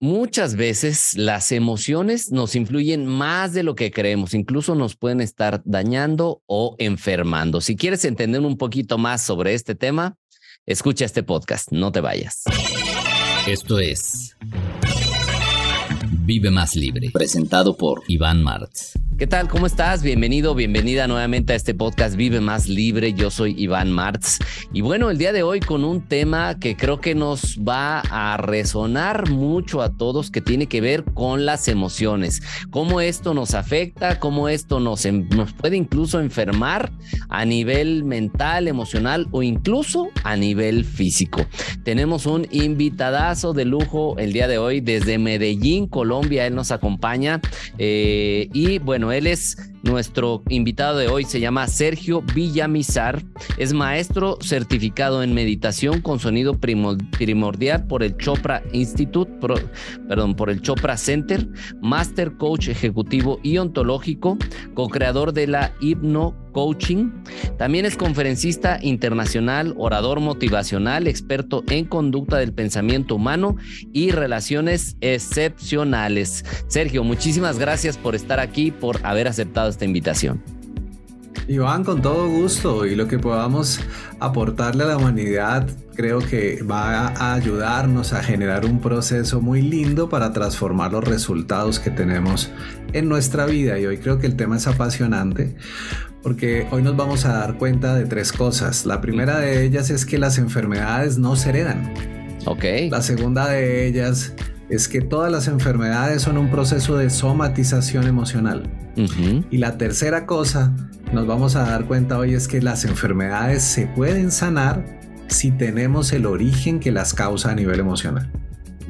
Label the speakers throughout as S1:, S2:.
S1: Muchas veces las emociones nos influyen más de lo que creemos, incluso nos pueden estar dañando o enfermando. Si quieres entender un poquito más sobre este tema, escucha este podcast, no te vayas. Esto es Vive más libre. Presentado por Iván Martz. ¿Qué tal? ¿Cómo estás? Bienvenido, bienvenida nuevamente a este podcast Vive más libre. Yo soy Iván Martz. Y bueno, el día de hoy con un tema que creo que nos va a resonar mucho a todos que tiene que ver con las emociones. Cómo esto nos afecta, cómo esto nos, nos puede incluso enfermar a nivel mental, emocional o incluso a nivel físico. Tenemos un invitadazo de lujo el día de hoy desde Medellín, Colombia él nos acompaña. Eh, y bueno, él es nuestro invitado de hoy, se llama Sergio Villamizar, es maestro certificado en meditación con sonido primordial por el Chopra Institute, perdón, por el Chopra Center, master coach ejecutivo y ontológico, co-creador de la hipno coaching. También es conferencista internacional, orador motivacional, experto en conducta del pensamiento humano y relaciones excepcionales. Sergio, muchísimas gracias por estar aquí, por haber aceptado esta invitación
S2: van con todo gusto y lo que podamos aportarle a la humanidad creo que va a ayudarnos a generar un proceso muy lindo para transformar los resultados que tenemos en nuestra vida. Y hoy creo que el tema es apasionante porque hoy nos vamos a dar cuenta de tres cosas. La primera de ellas es que las enfermedades no se heredan. Ok. La segunda de ellas es que todas las enfermedades son un proceso de somatización emocional. Y la tercera cosa nos vamos a dar cuenta hoy es que las enfermedades se pueden sanar si tenemos el origen que las causa a nivel emocional.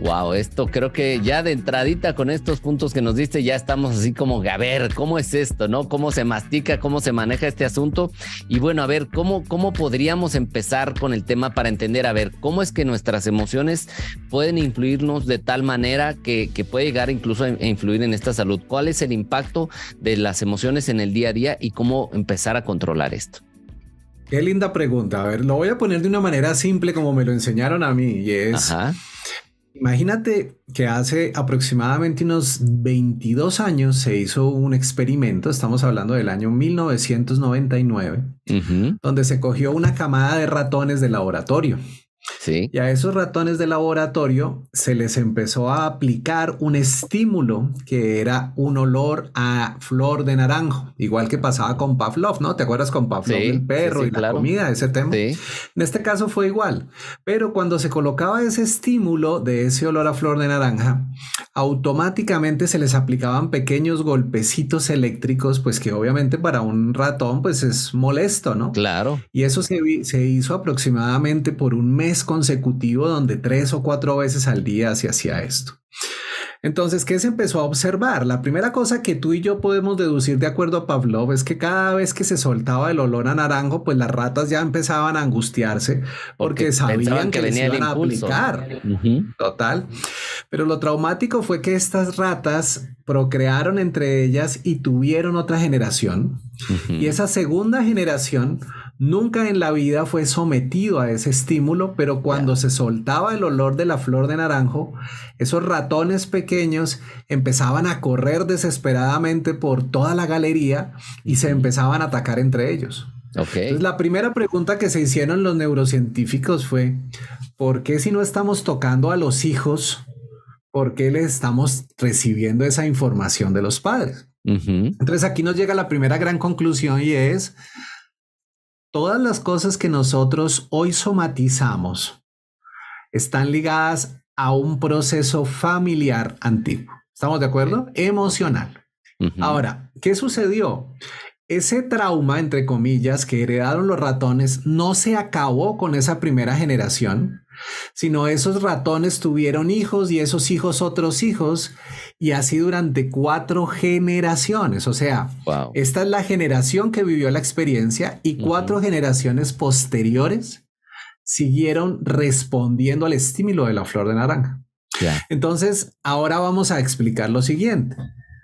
S1: Wow, esto creo que ya de entradita con estos puntos que nos diste, ya estamos así como, a ver, ¿cómo es esto? ¿No? ¿Cómo se mastica? ¿Cómo se maneja este asunto? Y bueno, a ver, ¿cómo, cómo podríamos empezar con el tema para entender, a ver, cómo es que nuestras emociones pueden influirnos de tal manera que, que puede llegar incluso a influir en esta salud? ¿Cuál es el impacto de las emociones en el día a día y cómo empezar a controlar
S2: esto? Qué linda pregunta. A ver, lo voy a poner de una manera simple como me lo enseñaron a mí y es... Ajá. Imagínate que hace aproximadamente unos 22 años se hizo un experimento, estamos hablando del año 1999, donde se cogió una camada de ratones de laboratorio Sí. Y a esos ratones de laboratorio se les empezó a aplicar un estímulo que era un olor a flor de naranjo, igual que pasaba con Pavlov, ¿no? ¿Te acuerdas con Pavlov, el perro y la comida, ese tema? En este caso fue igual, pero cuando se colocaba ese estímulo de ese olor a flor de naranja, automáticamente se les aplicaban pequeños golpecitos eléctricos, pues que obviamente para un ratón pues es molesto, ¿no? Claro. Y eso se, se hizo aproximadamente por un mes consecutivo donde tres o cuatro veces al día se hacía esto. Entonces, ¿qué se empezó a observar? La primera cosa que tú y yo podemos deducir de acuerdo a Pavlov es que cada vez que se soltaba el olor a naranjo, pues las ratas ya empezaban a angustiarse porque, sabían que, iban a aplicar. Total. Pero lo traumático fue que estas ratas procrearon entre ellas y tuvieron otra generación. Y esa segunda generación Nunca en la vida fue sometido a ese estímulo, pero cuando se soltaba el olor de la flor de naranjo, esos ratones pequeños empezaban a correr desesperadamente por toda la galería y se empezaban a atacar entre ellos. Entonces, la primera pregunta que se hicieron los neurocientíficos fue, ¿por qué si no estamos tocando a los hijos, por qué le estamos recibiendo esa información de los padres? Entonces aquí nos llega la primera gran conclusión y es todas las cosas que nosotros hoy somatizamos están ligadas a un proceso familiar antiguo. ¿Estamos de acuerdo? Emocional. Ahora, ¿qué sucedió? Ese trauma, entre comillas, que heredaron los ratones no se acabó con esa primera generación, sino esos ratones tuvieron hijos y esos hijos otros hijos y así durante cuatro generaciones. O sea, esta es la generación que vivió la experiencia y cuatro generaciones posteriores siguieron respondiendo al estímulo de la flor de naranja. Entonces, ahora vamos a explicar lo siguiente.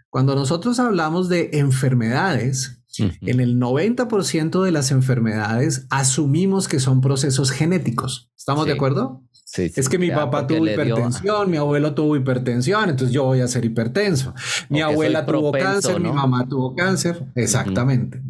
S2: Cuando nosotros hablamos de enfermedades, en el 90% de las enfermedades asumimos que son procesos genéticos. ¿Estamos de acuerdo? es que mi papá tuvo hipertensión, mi abuelo tuvo hipertensión, entonces yo voy a ser hipertenso. Mi abuela tuvo cáncer, mi mamá tuvo cáncer, exactamente.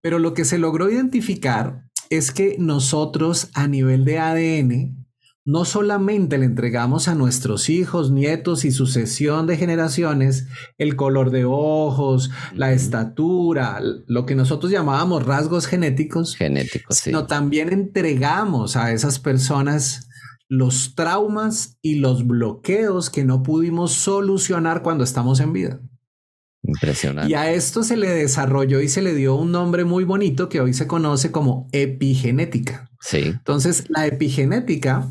S2: Pero lo que se logró identificar es que nosotros a nivel de ADN no solamente le entregamos a nuestros hijos, nietos y sucesión de generaciones el color de ojos, la estatura, lo que nosotros llamábamos rasgos genéticos, genéticos sino también entregamos a esas personas los traumas y los bloqueos que no pudimos solucionar cuando estamos en vida.
S1: Impresionante. Y a
S2: esto se le desarrolló y se le dio un nombre muy bonito que hoy se conoce como epigenética. Sí. Entonces, la epigenética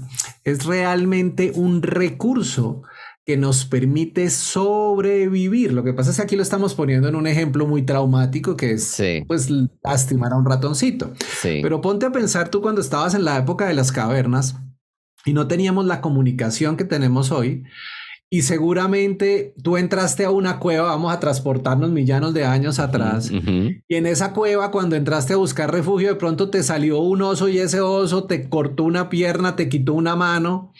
S2: es realmente un recurso que nos permite sobrevivir. Lo que pasa es que aquí lo estamos poniendo en un ejemplo muy traumático que es pues lastimar a un ratoncito. Pero ponte a pensar tú cuando estabas en la época de las cavernas, y no teníamos la comunicación que tenemos hoy. Y seguramente tú entraste a una cueva, vamos a transportarnos millanos de años atrás, y en esa cueva cuando entraste a buscar refugio, de pronto te salió un oso y ese oso te cortó una pierna, te quitó una mano.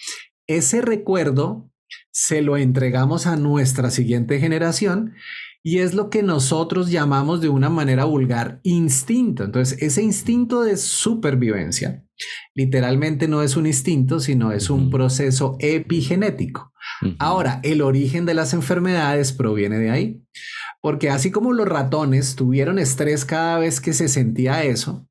S2: Ese recuerdo se lo entregamos a nuestra siguiente generación y es lo que nosotros llamamos de una manera vulgar instinto. Entonces, ese instinto de supervivencia Literalmente no es un instinto, sino es un proceso epigenético. Ahora, el origen de las enfermedades proviene de ahí, porque así como los ratones tuvieron estrés cada vez que se sentía eso,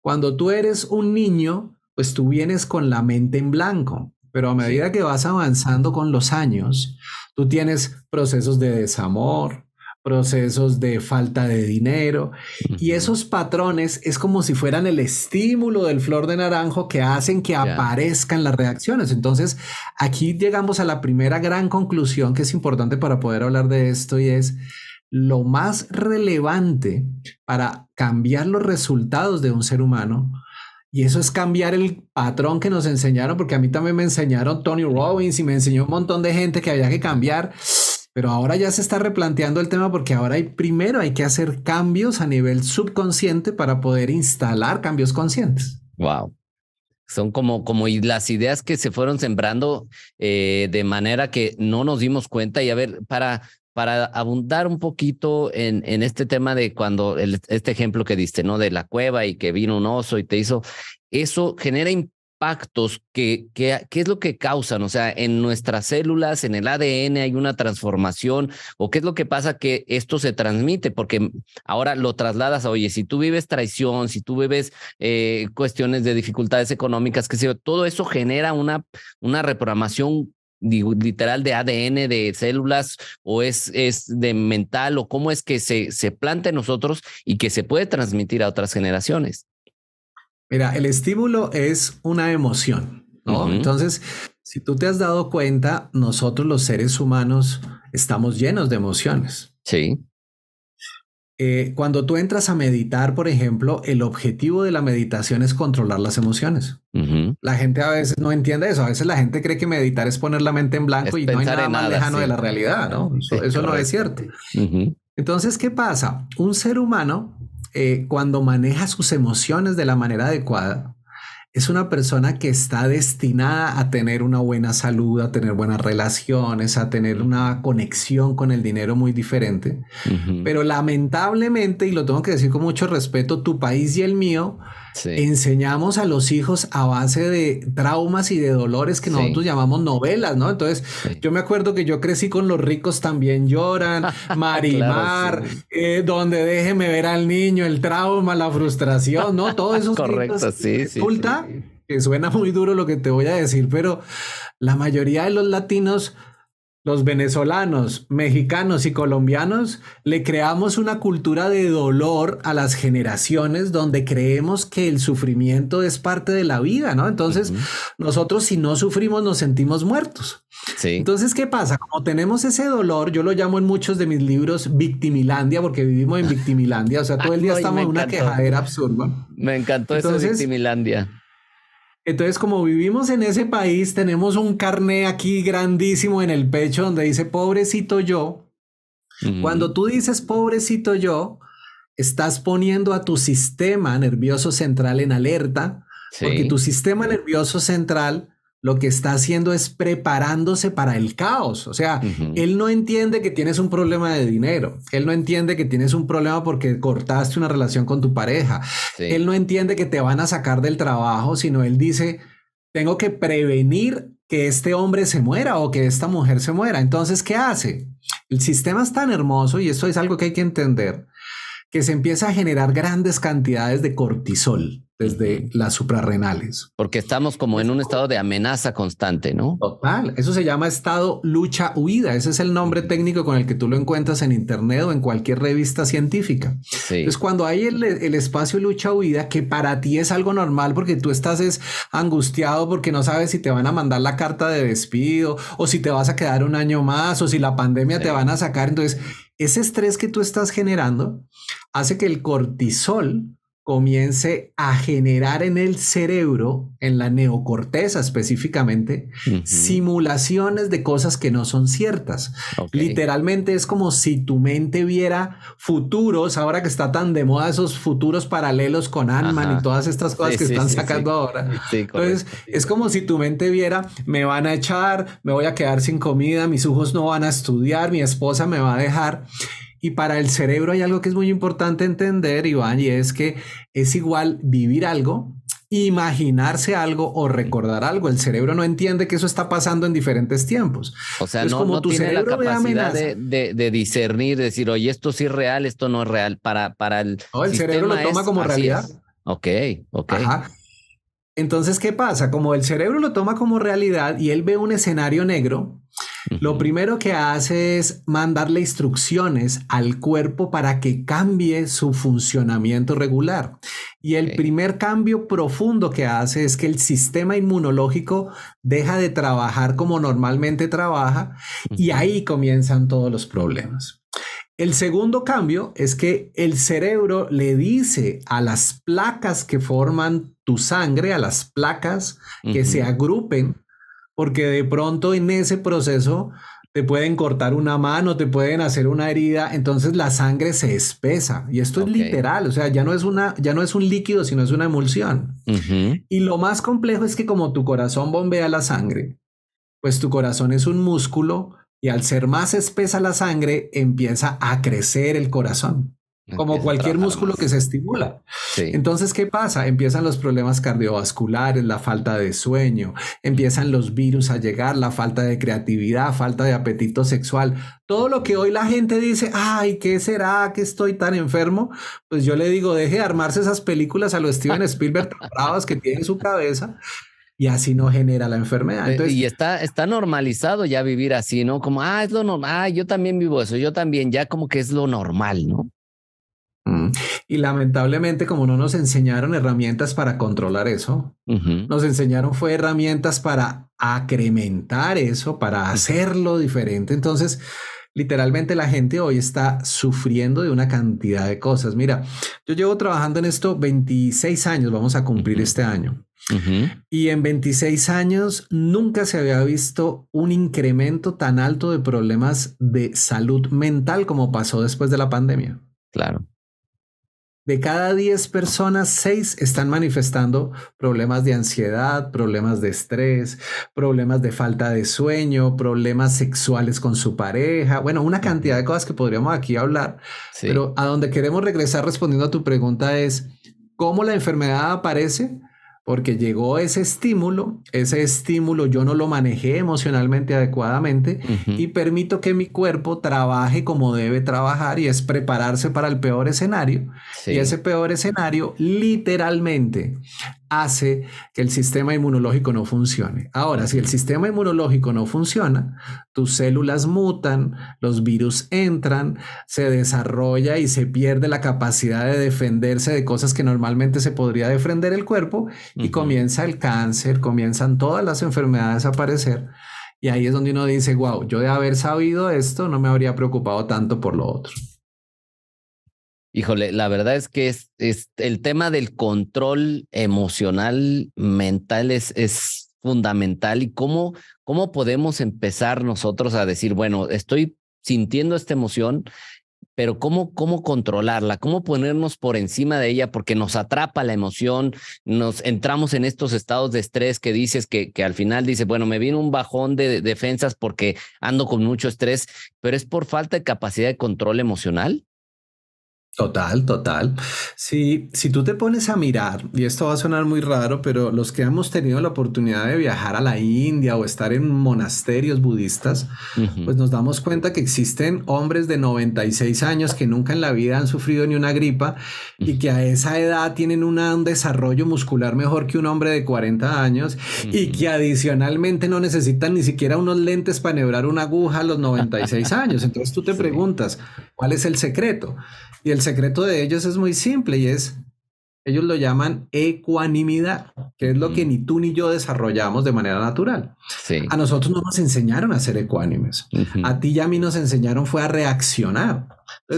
S2: cuando tú eres un niño, pues tú vienes con la mente en blanco, pero a medida que vas avanzando con los años, tú tienes procesos de desamor, procesos de falta de dinero. Y esos patrones es como si fueran el estímulo del flor de naranjo que hacen que aparezcan las reacciones. Entonces, aquí llegamos a la primera gran conclusión que es importante para poder hablar de esto y es lo más relevante para cambiar los resultados de un ser humano. Y eso es cambiar el patrón que nos enseñaron, porque a mí también me enseñaron Tony Robbins y me enseñó un montón de gente que había que cambiar pero ahora ya se está replanteando el tema porque ahora hay, primero hay que hacer cambios a nivel subconsciente para poder instalar cambios conscientes.
S1: Wow. Son como, como las ideas que se fueron sembrando eh, de manera que no nos dimos cuenta. Y a ver, para, para abundar un poquito en, en este tema de cuando este ejemplo que diste, ¿no? De la cueva y que vino un oso y te hizo, eso genera impactos que, es lo que causan? O sea, en nuestras células, en el ADN hay una transformación o qué es lo que pasa que esto se transmite? Porque mm, ahora lo trasladas a, oye, si tú vives traición, si tú vives eh, cuestiones de dificultades económicas, que todo eso genera una, una reprogramación literal de ADN de células o es, es de mental o cómo es que se, se planta en nosotros y que se puede transmitir a otras
S2: generaciones. Mira, el estímulo es una emoción, ¿no? Entonces, si tú te has dado cuenta, nosotros los seres humanos estamos llenos de emociones. Sí. Eh, cuando tú entras a meditar, por ejemplo, el objetivo de la meditación es controlar las emociones. La gente a veces no entiende eso. A veces la gente cree que meditar es poner la mente en blanco y no hay nada, más lejano de la realidad, ¿no? Eso, no es cierto. Entonces, ¿qué pasa? Un ser humano eh, cuando maneja sus emociones de la manera adecuada, es una persona que está destinada a tener una buena salud, a tener buenas relaciones, a tener una conexión con el dinero muy diferente. Pero lamentablemente, y lo tengo que decir con mucho respeto, tu país y el mío Enseñamos a los hijos a base de traumas y de dolores que nosotros llamamos novelas, ¿no? Entonces, yo me acuerdo que yo crecí con Los ricos también lloran, Marimar, eh, donde déjeme ver al niño, el trauma, la frustración, ¿no? todos esos Correcto, sí, sí. que suena muy duro lo que te voy a decir, pero la mayoría de los latinos los venezolanos, mexicanos y colombianos le creamos una cultura de dolor a las generaciones donde creemos que el sufrimiento es parte de la vida, ¿no? Entonces, nosotros si no sufrimos nos sentimos muertos. Sí. Entonces, ¿qué pasa? Como tenemos ese dolor, yo lo llamo en muchos de mis libros victimilandia, porque vivimos en victimilandia, o sea, todo el día estamos en una quejadera absurda. Me encantó eso victimilandia. Entonces, como vivimos en ese país, tenemos un carné aquí grandísimo en el pecho donde dice pobrecito yo. Cuando tú dices pobrecito yo, estás poniendo a tu sistema nervioso central en alerta, porque tu sistema nervioso central lo que está haciendo es preparándose para el caos. O sea, él no entiende que tienes un problema de dinero. Él no entiende que tienes un problema porque cortaste una relación con tu pareja. Él no entiende que te van a sacar del trabajo, sino él dice, tengo que prevenir que este hombre se muera o que esta mujer se muera. Entonces, ¿qué hace? El sistema es tan hermoso y esto es algo que hay que entender, que se empieza a generar grandes cantidades de cortisol desde las suprarrenales.
S1: Porque estamos como en un estado de amenaza constante, ¿no?
S2: Total, eso se llama estado lucha-huida, ese es el nombre técnico con el que tú lo encuentras en Internet o en cualquier revista científica. Sí. Entonces, cuando hay el, espacio lucha-huida, que para ti es algo normal porque tú estás es angustiado porque no sabes si te van a mandar la carta de despido o si te vas a quedar un año más o si la pandemia te van a sacar, entonces ese estrés que tú estás generando hace que el cortisol comience a generar en el cerebro, en la neocorteza específicamente, simulaciones de cosas que no son ciertas. Literalmente es como si tu mente viera futuros, ahora que está tan de moda esos futuros paralelos con ant y todas estas cosas que están sacando ahora. Entonces, es como si tu mente viera, me van a echar, me voy a quedar sin comida, mis hijos no van a estudiar, mi esposa me va a dejar. Y para el cerebro hay algo que es muy importante entender, Iván, y es que es igual vivir algo, imaginarse algo o recordar algo. El cerebro no entiende que eso está pasando en diferentes tiempos. O sea, no, tiene la capacidad de,
S1: discernir, decir, oye, esto sí es real, esto no es real. Para, para el. el cerebro lo toma como realidad.
S2: Ok, ok. Entonces, ¿qué pasa? Como el cerebro lo toma como realidad y él ve un escenario negro, lo primero que hace es mandarle instrucciones al cuerpo para que cambie su funcionamiento regular. Y el primer cambio profundo que hace es que el sistema inmunológico deja de trabajar como normalmente trabaja y ahí comienzan todos los problemas. El segundo cambio es que el cerebro le dice a las placas que forman tu sangre, a las placas que se agrupen, porque de pronto en ese proceso te pueden cortar una mano, te pueden hacer una herida, entonces la sangre se espesa y esto es literal, o sea, ya no es ya no es un líquido, sino es una emulsión. Y lo más complejo es que como tu corazón bombea la sangre, pues tu corazón es un músculo y al ser más espesa la sangre empieza a crecer el corazón como cualquier músculo que se estimula. Entonces, ¿qué pasa? Empiezan los problemas cardiovasculares, la falta de sueño, empiezan los virus a llegar, la falta de creatividad, falta de apetito sexual. Todo lo que hoy la gente dice, ay, ¿qué será que estoy tan enfermo? Pues yo le digo, deje de armarse esas películas a los Steven Spielberg que tiene en su cabeza y así no genera la enfermedad. Eh, y
S1: está, está normalizado ya vivir así, ¿no? Como, ah, es lo normal, ah, yo también vivo eso, yo también,
S2: ya como que es lo normal, ¿no? Y lamentablemente, como no nos enseñaron herramientas para controlar eso, nos enseñaron fue herramientas para acrementar eso, para hacerlo diferente. Entonces, literalmente la gente hoy está sufriendo de una cantidad de cosas. Mira, yo llevo trabajando en esto 26 años, vamos a cumplir este año. Y en 26 años nunca se había visto un incremento tan alto de problemas de salud mental como pasó después de la pandemia. Claro de cada 10 personas, 6 están manifestando problemas de ansiedad, problemas de estrés, problemas de falta de sueño, problemas sexuales con su pareja. Bueno, una cantidad de cosas que podríamos aquí hablar. Pero a donde queremos regresar respondiendo a tu pregunta es, ¿cómo la enfermedad aparece? porque llegó ese estímulo, ese estímulo yo no lo manejé emocionalmente adecuadamente y permito que mi cuerpo trabaje como debe trabajar y es prepararse para el peor escenario. Y ese peor escenario literalmente hace que el sistema inmunológico no funcione. Ahora, si el sistema inmunológico no funciona, tus células mutan, los virus entran, se desarrolla y se pierde la capacidad de defenderse de cosas que normalmente se podría defender el cuerpo y comienza el cáncer, comienzan todas las enfermedades a aparecer. Y ahí es donde uno dice, wow, yo de haber sabido esto no me habría preocupado tanto por lo otro. Híjole, la verdad es que es, el tema del
S1: control emocional, mental, es, es fundamental y cómo, cómo podemos empezar nosotros a decir, bueno, estoy sintiendo esta emoción, pero cómo, cómo controlarla, cómo ponernos por encima de ella, porque nos atrapa la emoción, nos entramos en estos estados de estrés que dices que, que al final dice, bueno, me viene un bajón de defensas porque ando con mucho estrés, pero es por falta de capacidad de
S2: control emocional. Total, total. Si, si tú te pones a mirar, y esto va a sonar muy raro, pero los que hemos tenido la oportunidad de viajar a la India o estar en monasterios budistas, pues nos damos cuenta que existen hombres de 96 años que nunca en la vida han sufrido ni una gripa y que a esa edad tienen un desarrollo muscular mejor que un hombre de 40 años y que adicionalmente no necesitan ni siquiera unos lentes para nebrar una aguja a los 96 años. Entonces tú te preguntas, ¿cuál es el secreto? Y el secreto de ellos es muy simple y es, ellos lo llaman ecuanimidad, que es lo que mm. ni tú ni yo desarrollamos de manera natural. A nosotros no nos enseñaron a ser ecuánimes. A ti y a mí nos enseñaron fue a reaccionar.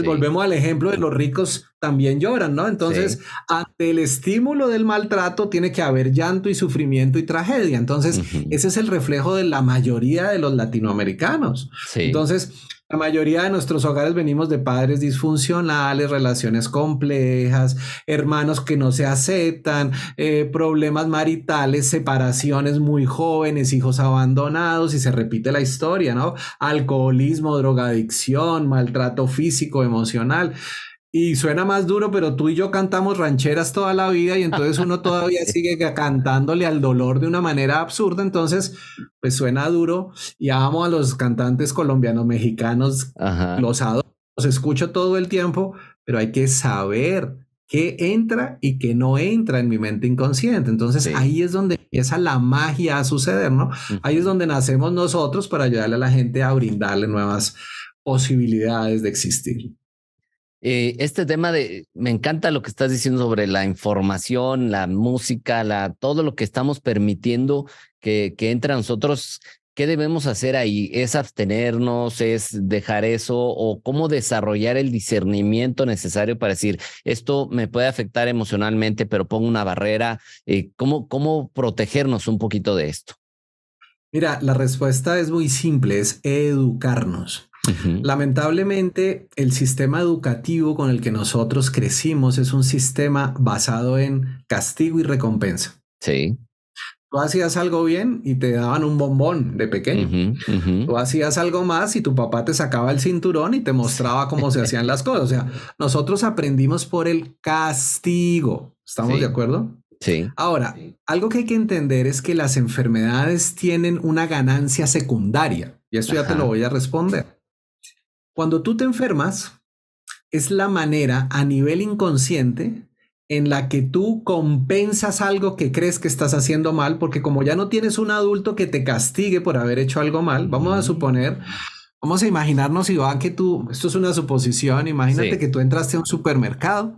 S2: volvemos al ejemplo de los ricos también lloran, ¿no? Entonces, ante el estímulo del maltrato tiene que haber llanto y sufrimiento y tragedia. Entonces, ese es el reflejo de la mayoría de los latinoamericanos. Entonces, la mayoría de nuestros hogares venimos de padres disfuncionales, relaciones complejas, hermanos que no se aceptan, eh, problemas maritales, separaciones muy jóvenes, hijos abandonados y se repite la historia, ¿no? Alcoholismo, drogadicción, maltrato físico, emocional. Y suena más duro, pero tú y yo cantamos rancheras toda la vida y entonces uno todavía sigue cantándole al dolor de una manera absurda, entonces pues suena duro y amo a los cantantes colombianos mexicanos, los adoro, los escucho todo el tiempo, pero hay que saber qué entra y qué no entra en mi mente inconsciente. Entonces ahí es donde empieza la magia a suceder, ¿no? Ahí es donde nacemos nosotros para ayudarle a la gente a brindarle nuevas posibilidades de existir. Eh, este tema de, me encanta lo que estás diciendo sobre la información,
S1: la música, la, todo lo que estamos permitiendo que, que entre a nosotros. ¿Qué debemos hacer ahí? ¿Es abstenernos? ¿Es dejar eso? ¿O cómo desarrollar el discernimiento necesario para decir, esto me puede afectar emocionalmente, pero pongo una barrera? Eh, ¿Cómo protegernos un poquito de esto?
S2: Mira, la respuesta es muy simple, es educarnos. Lamentablemente, el sistema educativo con el que nosotros crecimos es un sistema basado en castigo y recompensa. Sí. Tú hacías algo bien y te daban un bombón de pequeño. Tú hacías algo más y tu papá te sacaba el cinturón y te mostraba cómo se hacían las cosas. O sea, nosotros aprendimos por el castigo. ¿Estamos de acuerdo? Sí. Ahora, algo que hay que entender es que las enfermedades tienen una ganancia secundaria. Y esto ya te lo voy a responder. Cuando tú te enfermas, es la manera a nivel inconsciente en la que tú compensas algo que crees que estás haciendo mal, porque como ya no tienes un adulto que te castigue por haber hecho algo mal, vamos a suponer, vamos a imaginarnos, Iván, que tú, esto es una suposición, imagínate que tú entraste a un supermercado,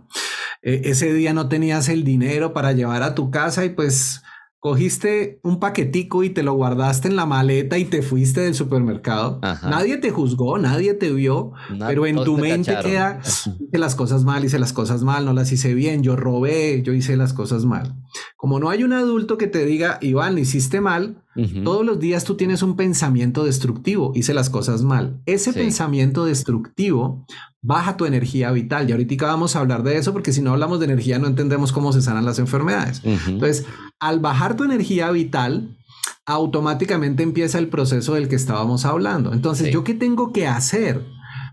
S2: eh, ese día no tenías el dinero para llevar a tu casa y pues cogiste un paquetico y te lo guardaste en la maleta y te fuiste del supermercado. Nadie te juzgó, nadie te vio, pero en tu mente queda, hice las cosas mal, hice las cosas mal, no las hice bien, yo robé, yo hice las cosas mal. Como no hay un adulto que te diga, Iván, hiciste mal, todos los días tú tienes un pensamiento destructivo, hice las cosas mal. Ese pensamiento destructivo baja tu energía vital. Y ahorita vamos a hablar de eso porque si no hablamos de energía no entendemos cómo se sanan las enfermedades. Entonces, al bajar tu energía vital, automáticamente empieza el proceso del que estábamos hablando. Entonces, ¿yo qué tengo que hacer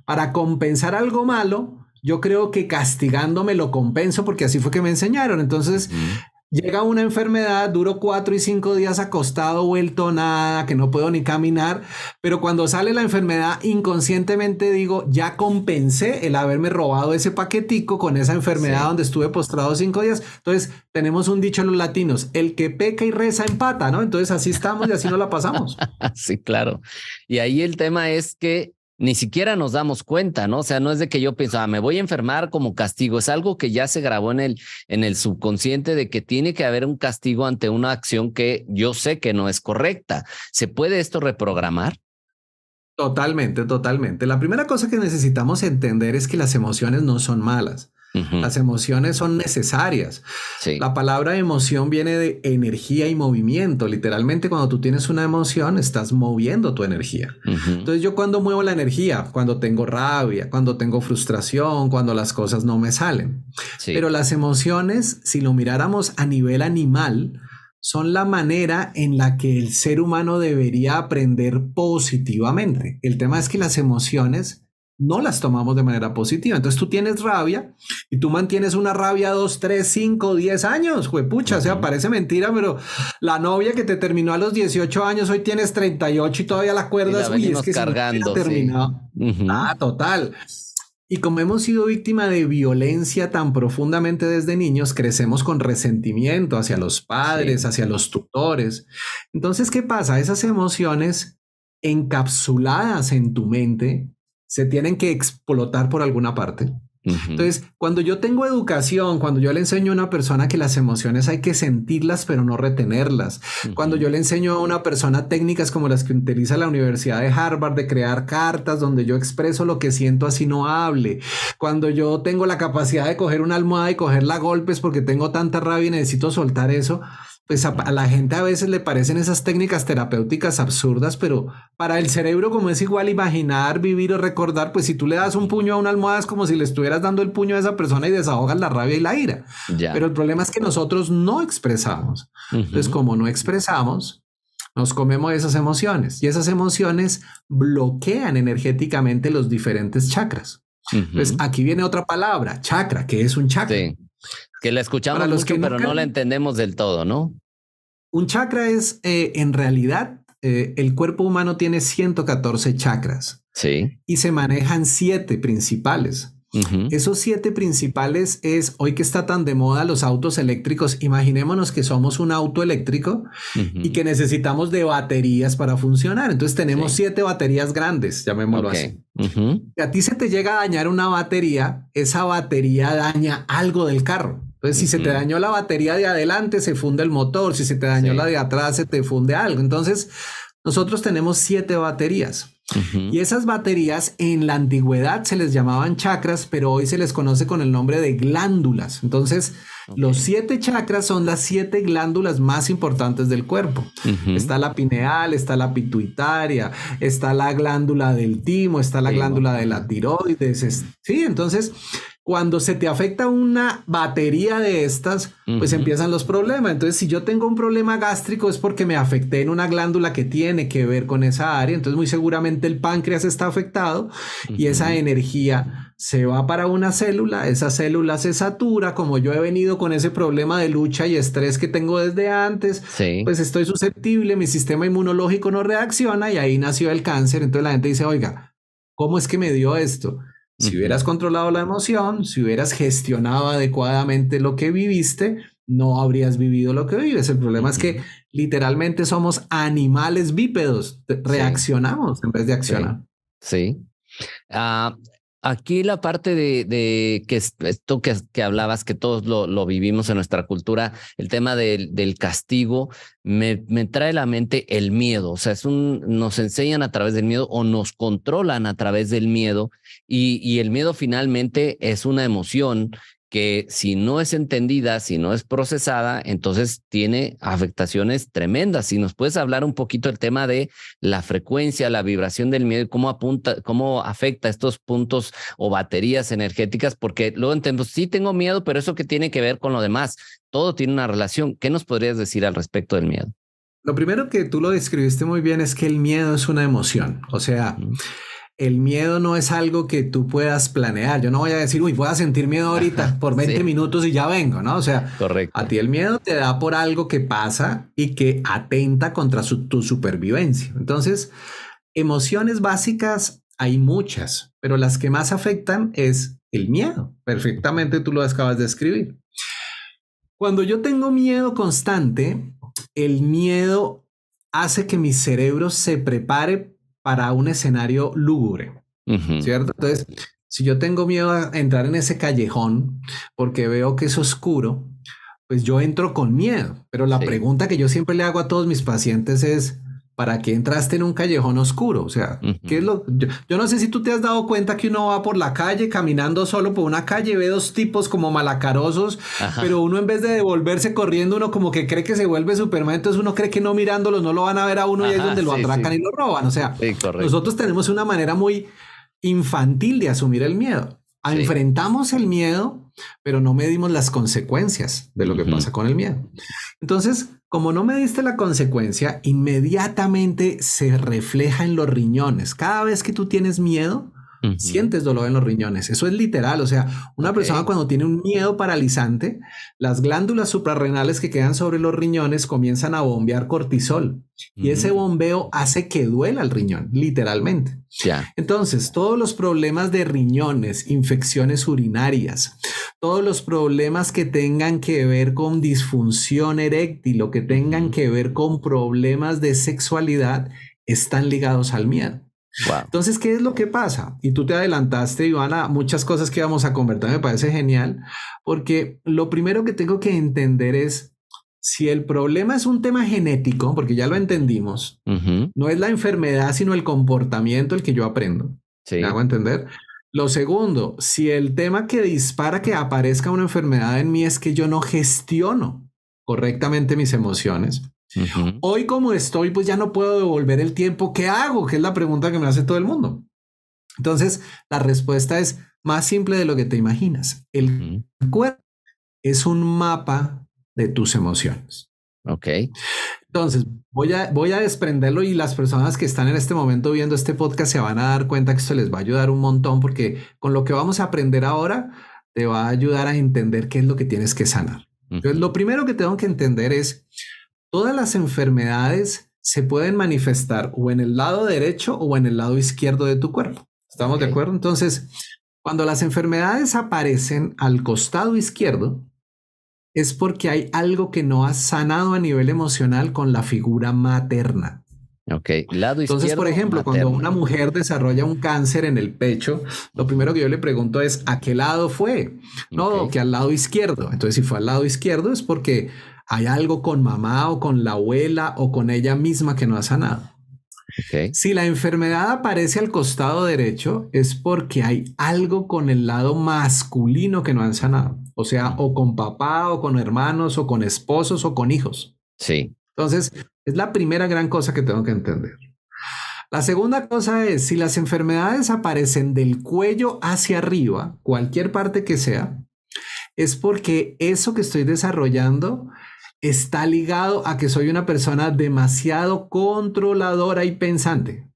S2: para compensar algo malo? Yo creo que castigándome lo compenso porque así fue que me enseñaron. Entonces, Llega una enfermedad, duro cuatro y cinco días acostado, vuelto nada, que no puedo ni caminar, pero cuando sale la enfermedad, inconscientemente digo, ya compensé el haberme robado ese paquetico con esa enfermedad donde estuve postrado cinco días. Entonces, tenemos un dicho en los latinos, el que peca y reza empata, ¿no? Entonces, así estamos y así no la pasamos. sí, claro. Y ahí el tema es que ni siquiera nos damos cuenta, ¿no? O sea,
S1: no es de que yo pienso, ah, me voy a enfermar como castigo, es algo que ya se grabó en el, en el subconsciente de que tiene que haber un castigo ante una acción que yo sé que no es correcta. ¿Se
S2: puede esto reprogramar? Totalmente, totalmente. La primera cosa que necesitamos entender es que las emociones no son malas. Las emociones son necesarias. La palabra emoción viene de energía y movimiento. Literalmente cuando tú tienes una emoción estás moviendo tu energía. Entonces yo cuando muevo la energía, cuando tengo rabia, cuando tengo frustración, cuando las cosas no me salen. Pero las emociones, si lo miráramos a nivel animal, son la manera en la que el ser humano debería aprender positivamente. El tema es que las emociones no las tomamos de manera positiva. Entonces tú tienes rabia y tú mantienes una rabia dos tres cinco diez años, juepucha. pucha, O sea, parece mentira, pero la novia que te terminó a los 18 años, hoy tienes 38 y todavía la acuerdas. Y es que cargando, Ah, total. Y como hemos sido víctima de violencia tan profundamente desde niños, crecemos con resentimiento hacia los padres, hacia los tutores. Entonces, ¿qué pasa? Esas emociones encapsuladas en tu mente se tienen que explotar por alguna parte. Entonces, cuando yo tengo educación, cuando yo le enseño a una persona que las emociones hay que sentirlas pero no retenerlas, cuando yo le enseño a una persona técnicas como las que utiliza la Universidad de Harvard de crear cartas donde yo expreso lo que siento así no hable, cuando yo tengo la capacidad de coger una almohada y cogerla a golpes porque tengo tanta rabia y necesito soltar eso, pues a, la gente a veces le parecen esas técnicas terapéuticas absurdas, pero para el cerebro como es igual imaginar, vivir o recordar, pues si tú le das un puño a una almohada es como si le estuvieras dando el puño a esa persona y desahogas la rabia y la ira. Pero el problema es que nosotros no expresamos. Entonces, como no expresamos, nos comemos esas emociones y esas emociones bloquean energéticamente los diferentes chakras. Entonces, aquí viene otra palabra, chakra, que es un chakra.
S1: Que la escuchamos pero no la entendemos del todo, ¿no?
S2: Un chakra es, eh, en realidad, eh, el cuerpo humano tiene 114 chakras. Sí. Y se manejan siete principales. Esos siete principales es, hoy que está tan de moda los autos eléctricos, imaginémonos que somos un auto eléctrico y que necesitamos de baterías para funcionar. Entonces tenemos siete baterías grandes, llamémoslo así. a ti se te llega a dañar una batería, esa batería daña algo del carro. Entonces, si se te dañó la batería de adelante, se funde el motor. Si se te dañó la de atrás, se te funde algo. Entonces, nosotros tenemos siete baterías. Y esas baterías en la antigüedad se les llamaban chakras, pero hoy se les conoce con el nombre de glándulas. Entonces, los siete chakras son las siete glándulas más importantes del cuerpo. Está la pineal, está la pituitaria, está la glándula del timo, está la glándula de la tiroides. Sí, entonces cuando se te afecta una batería de estas, pues empiezan los problemas. Entonces, si yo tengo un problema gástrico es porque me afecté en una glándula que tiene que ver con esa área. Entonces, muy seguramente el páncreas está afectado y esa energía se va para una célula, esa célula se satura, como yo he venido con ese problema de lucha y estrés que tengo desde antes, pues estoy susceptible, mi sistema inmunológico no reacciona y ahí nació el cáncer. Entonces la gente dice, oiga, ¿cómo es que me dio esto? Si hubieras controlado la emoción, si hubieras gestionado adecuadamente lo que viviste, no habrías vivido lo que vives. El problema es que literalmente somos animales bípedos, reaccionamos en vez de accionar.
S1: Sí. Ah, Aquí la parte de, que esto que, que, hablabas, que todos lo, vivimos en nuestra cultura, el tema del, castigo, me, trae a la mente el miedo. O sea, es un, nos enseñan a través del miedo o nos controlan a través del miedo. y el miedo finalmente es una emoción que si no es entendida, si no es procesada, entonces tiene afectaciones tremendas. Si nos puedes hablar un poquito del tema de la frecuencia, la vibración del miedo, cómo apunta, cómo afecta estos puntos o baterías energéticas, porque luego entiendo, sí tengo miedo, pero eso que tiene que ver con lo demás, todo tiene una relación. ¿Qué nos podrías decir al respecto del miedo?
S2: Lo primero que tú lo describiste muy bien es que el miedo es una emoción, o sea, el miedo no es algo que tú puedas planear. Yo no voy a decir, uy, voy a sentir miedo ahorita por 20 minutos y ya vengo, ¿no? O sea, Correcto. a ti el miedo te da por algo que pasa y que atenta contra tu supervivencia. Entonces, emociones básicas hay muchas, pero las que más afectan es el miedo. Perfectamente tú lo acabas de escribir. Cuando yo tengo miedo constante, el miedo hace que mi cerebro se prepare para un escenario lúgubre, ¿cierto? Entonces, si yo tengo miedo a entrar en ese callejón porque veo que es oscuro, pues yo entro con miedo. Pero la pregunta que yo siempre le hago a todos mis pacientes es, para que entraste en un callejón oscuro. O sea, ¿qué es lo? Yo, no sé si tú te has dado cuenta que uno va por la calle caminando solo por una calle, ve dos tipos como malacarosos, pero uno en vez de devolverse corriendo, uno como que cree que se vuelve Superman, entonces uno cree que no mirándolos no lo van a ver a uno y ahí es donde lo atracan y lo roban. O sea, nosotros tenemos una manera muy infantil de asumir el miedo. Enfrentamos el miedo, pero no medimos las consecuencias de lo que pasa con el miedo. Entonces, como no me diste la consecuencia, inmediatamente se refleja en los riñones. Cada vez que tú tienes miedo, sientes dolor en los riñones. Eso es literal. O sea, una persona cuando tiene un miedo paralizante, las glándulas suprarrenales que quedan sobre los riñones comienzan a bombear cortisol y ese bombeo hace que duela el riñón, literalmente. ya Entonces, todos los problemas de riñones, infecciones urinarias, todos los problemas que tengan que ver con disfunción eréctil o que tengan que ver con problemas de sexualidad, están ligados al miedo. Entonces, ¿qué es lo que pasa? Y tú te adelantaste, Ivana, muchas cosas que vamos a convertir, me parece genial, porque lo primero que tengo que entender es si el problema es un tema genético, porque ya lo entendimos, no es la enfermedad, sino el comportamiento el que yo aprendo. Sí. hago entender? Lo segundo, si el tema que dispara que aparezca una enfermedad en mí es que yo no gestiono correctamente mis emociones, Hoy como estoy, pues ya no puedo devolver el tiempo. ¿Qué hago? Que es la pregunta que me hace todo el mundo. Entonces, la respuesta es más simple de lo que te imaginas. El cuerpo es un mapa de tus emociones. Ok. Entonces, voy a, voy a desprenderlo y las personas que están en este momento viendo este podcast se van a dar cuenta que esto les va a ayudar un montón porque con lo que vamos a aprender ahora te va a ayudar a entender qué es lo que tienes que sanar. Entonces, lo primero que tengo que entender es Todas las enfermedades se pueden manifestar o en el lado derecho o en el lado izquierdo de tu cuerpo. ¿Estamos de acuerdo? Entonces, cuando las enfermedades aparecen al costado izquierdo, es porque hay algo que no ha sanado a nivel emocional con la figura materna. Ok, lado Entonces, por ejemplo, cuando una mujer desarrolla un cáncer en el pecho, lo primero que yo le pregunto es, ¿a qué lado fue? No, que al lado izquierdo. Entonces, si fue al lado izquierdo es porque hay algo con mamá o con la abuela o con ella misma que no ha sanado. Si la enfermedad aparece al costado derecho es porque hay algo con el lado masculino que no han sanado, o sea, o con papá o con hermanos o con esposos o con hijos. Sí. Entonces, es la primera gran cosa que tengo que entender. La segunda cosa es, si las enfermedades aparecen del cuello hacia arriba, cualquier parte que sea, es porque eso que estoy desarrollando está ligado a que soy una persona demasiado controladora y pensante.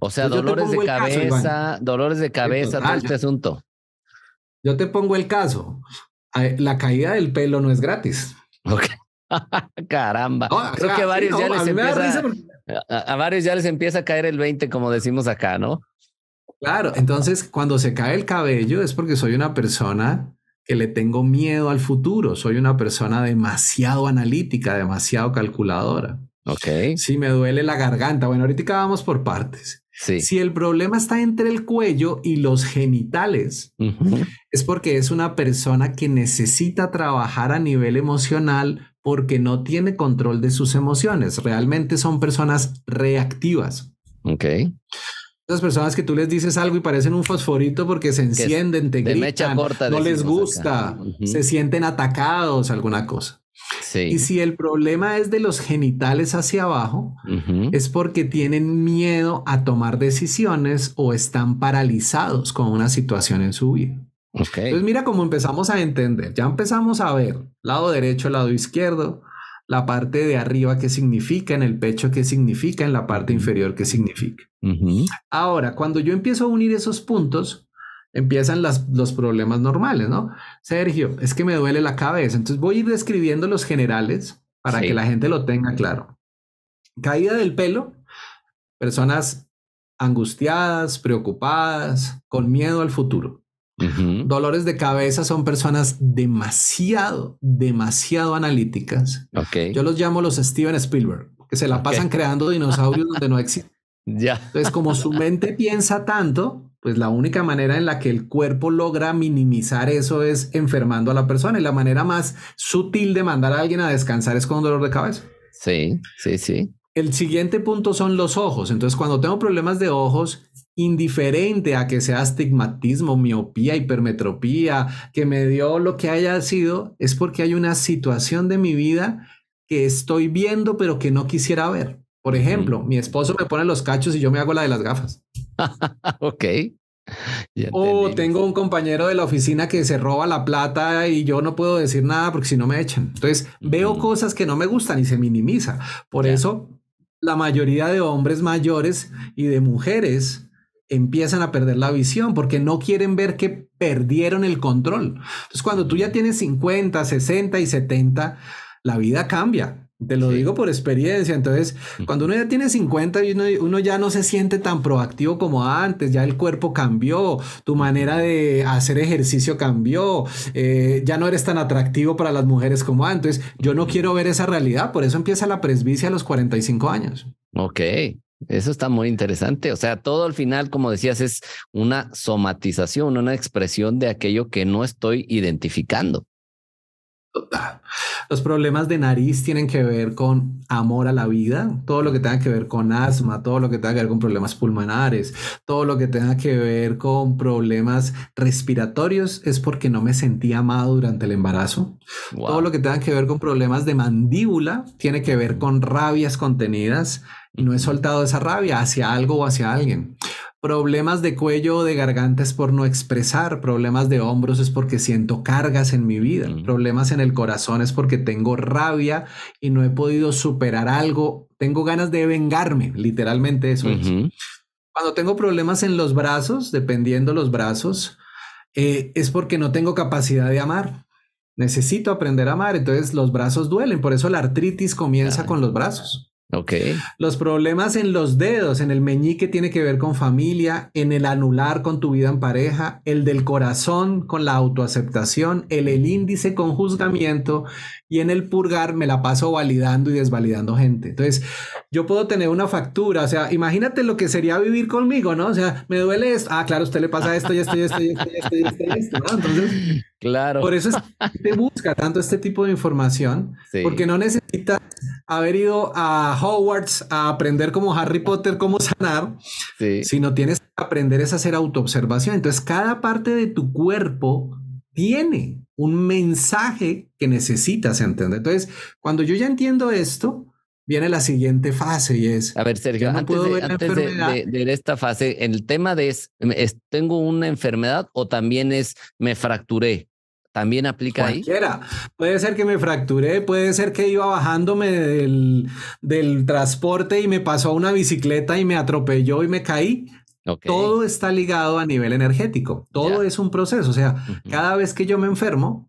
S2: O sea, dolores, de cabeza, dolores de cabeza, todo ah, este asunto. Yo te pongo el caso. Ah, eh, la caída del pelo no es gratis. Caramba. Creo que empieza, a
S1: varios ya les empieza a caer el 20, como decimos acá, ¿no?
S2: Claro, entonces cuando se cae el cabello es porque soy una persona que le tengo miedo al futuro. Soy una persona demasiado analítica, demasiado calculadora. Ok. Si me duele la garganta, bueno, ahorita vamos por partes. Sí. Si el problema está entre el cuello y los genitales, es porque es una persona que necesita trabajar a nivel emocional porque no tiene control de sus emociones. Realmente son personas reactivas. Ok. Esas personas que tú les dices algo y parecen un fosforito porque se encienden, te gritan, no les gusta, se sienten atacados, alguna cosa. Y si el problema es de los genitales hacia abajo, es porque tienen miedo a tomar decisiones o están paralizados con una situación en su vida. Entonces mira cómo empezamos a entender, ya empezamos a ver lado derecho, lado izquierdo, la parte de arriba que significa, en el pecho qué significa, en la parte inferior qué significa. Ahora, cuando yo empiezo a unir esos puntos, empiezan los problemas normales, ¿no? Sergio, es que me duele la cabeza, entonces voy a ir describiendo los generales para que la gente lo tenga claro. Caída del pelo, personas angustiadas, preocupadas, con miedo al futuro. Dolores de cabeza son personas demasiado, demasiado analíticas. Okay. Yo los llamo los Steven Spielberg, que se la pasan creando dinosaurios donde no existen. Ya. Entonces, como su mente piensa tanto, pues la única manera en la que el cuerpo logra minimizar eso es enfermando a la persona. Y la manera más sutil de mandar a alguien a descansar es con dolor de cabeza. Sí, sí, sí. El siguiente punto son los ojos. Entonces, cuando tengo problemas de ojos, indiferente a que sea astigmatismo, miopía, hipermetropía, que me dio lo que haya sido, es porque hay una situación de mi vida que estoy viendo pero que no quisiera ver. Por ejemplo, mi esposo me pone los cachos y yo me hago la de las gafas. ok. O tengo un compañero de la oficina que se roba la plata y yo no puedo decir nada porque si no me echan. Entonces veo cosas que no me gustan y se minimiza. Por eso la mayoría de hombres mayores y de mujeres empiezan a perder la visión porque no quieren ver que perdieron el control. Entonces, cuando tú ya tienes 50, 60 y 70, la vida cambia. Te lo digo por experiencia. Entonces, cuando uno ya tiene 50 y uno, ya no se siente tan proactivo como antes, ya el cuerpo cambió, tu manera de hacer ejercicio cambió, eh, ya no eres tan atractivo para las mujeres como antes. Yo no quiero ver esa realidad, por eso empieza la presbicia a los 45 años.
S1: Ok, eso está muy interesante. O sea, todo al final, como decías, es una somatización, una expresión de aquello que no estoy identificando.
S2: Los problemas de nariz tienen que ver con amor a la vida, todo lo que tenga que ver con asma, todo lo que tenga que ver con problemas pulmonares, todo lo que tenga que ver con problemas respiratorios es porque no me sentí amado durante el embarazo. Todo lo que tenga que ver con problemas de mandíbula tiene que ver con rabias contenidas y no he soltado esa rabia hacia algo o hacia alguien. Problemas de cuello o de garganta es por no expresar, problemas de hombros es porque siento cargas en mi vida, problemas en el corazón es porque tengo rabia y no he podido superar algo, tengo ganas de vengarme, literalmente eso es. Cuando tengo problemas en los brazos, dependiendo los brazos, eh, es porque no tengo capacidad de amar. Necesito aprender a amar, entonces los brazos duelen, por eso la artritis comienza con los brazos. Ok. Los problemas en los dedos, en el meñique tiene que ver con familia, en el anular con tu vida en pareja, el del corazón con la autoaceptación, el, el índice con juzgamiento y en el purgar me la paso validando y desvalidando gente. Entonces, yo puedo tener una factura, o sea, imagínate lo que sería vivir conmigo, ¿no? O sea, me duele esto, ah, claro, usted le pasa esto y esto y esto y esto y esto y esto, ¿no? Entonces, claro. Por eso es que te busca tanto este tipo de información, porque no necesitas haber ido a Howards a aprender como Harry Potter cómo sanar, si sino tienes que aprender es hacer autoobservación. Entonces, cada parte de tu cuerpo tiene un mensaje que necesitas entender. Entonces, cuando yo ya entiendo esto, viene la siguiente fase y es... A ver, Sergio, antes, de,
S1: esta fase, el tema de es, ¿tengo una enfermedad o también es me fracturé? También aplica Cualquiera.
S2: Puede ser que me fracturé, puede ser que iba bajándome del, transporte y me pasó a una bicicleta y me atropelló y me caí. Todo está ligado a nivel energético. Todo es un proceso. O sea, cada vez que yo me enfermo,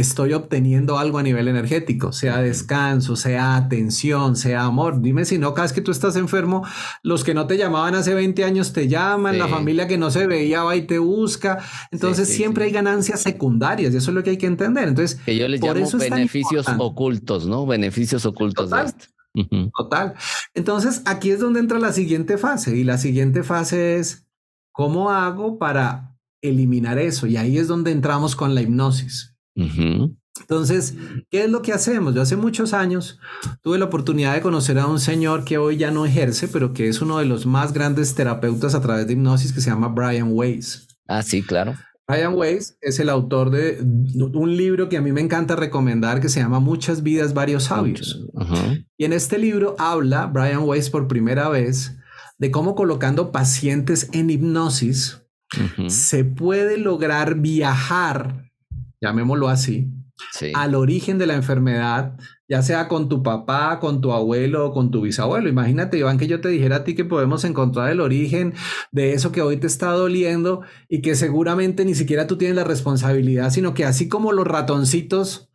S2: estoy obteniendo algo a nivel energético, sea descanso, sea atención, sea amor. Dime si no, cada vez que tú estás enfermo, los que no te llamaban hace 20 años te llaman, la familia que no se veía va y te busca. Entonces siempre hay ganancias secundarias y eso es lo que hay que entender. Entonces, yo les llamo beneficios ocultos, ¿no? Beneficios ocultos Total. Entonces, aquí es donde entra la siguiente fase y la siguiente fase es, ¿cómo hago para eliminar eso? Y ahí es donde entramos con la hipnosis. Entonces, ¿qué es lo que hacemos? Yo hace muchos años tuve la oportunidad de conocer a un señor que hoy ya no ejerce, pero que es uno de los más grandes terapeutas a través de hipnosis que se llama Brian Weiss. Ah, sí, claro. Brian Weiss es el autor de un libro que a mí me encanta recomendar que se llama Muchas vidas, varios sabios. Y en este libro habla Brian Weiss por primera vez de cómo colocando pacientes en hipnosis se puede lograr viajar llamémoslo así, al origen de la enfermedad, ya sea con tu papá, con tu abuelo con tu bisabuelo. Imagínate, Iván, que yo te dijera a ti que podemos encontrar el origen de eso que hoy te está doliendo y que seguramente ni siquiera tú tienes la responsabilidad, sino que así como los ratoncitos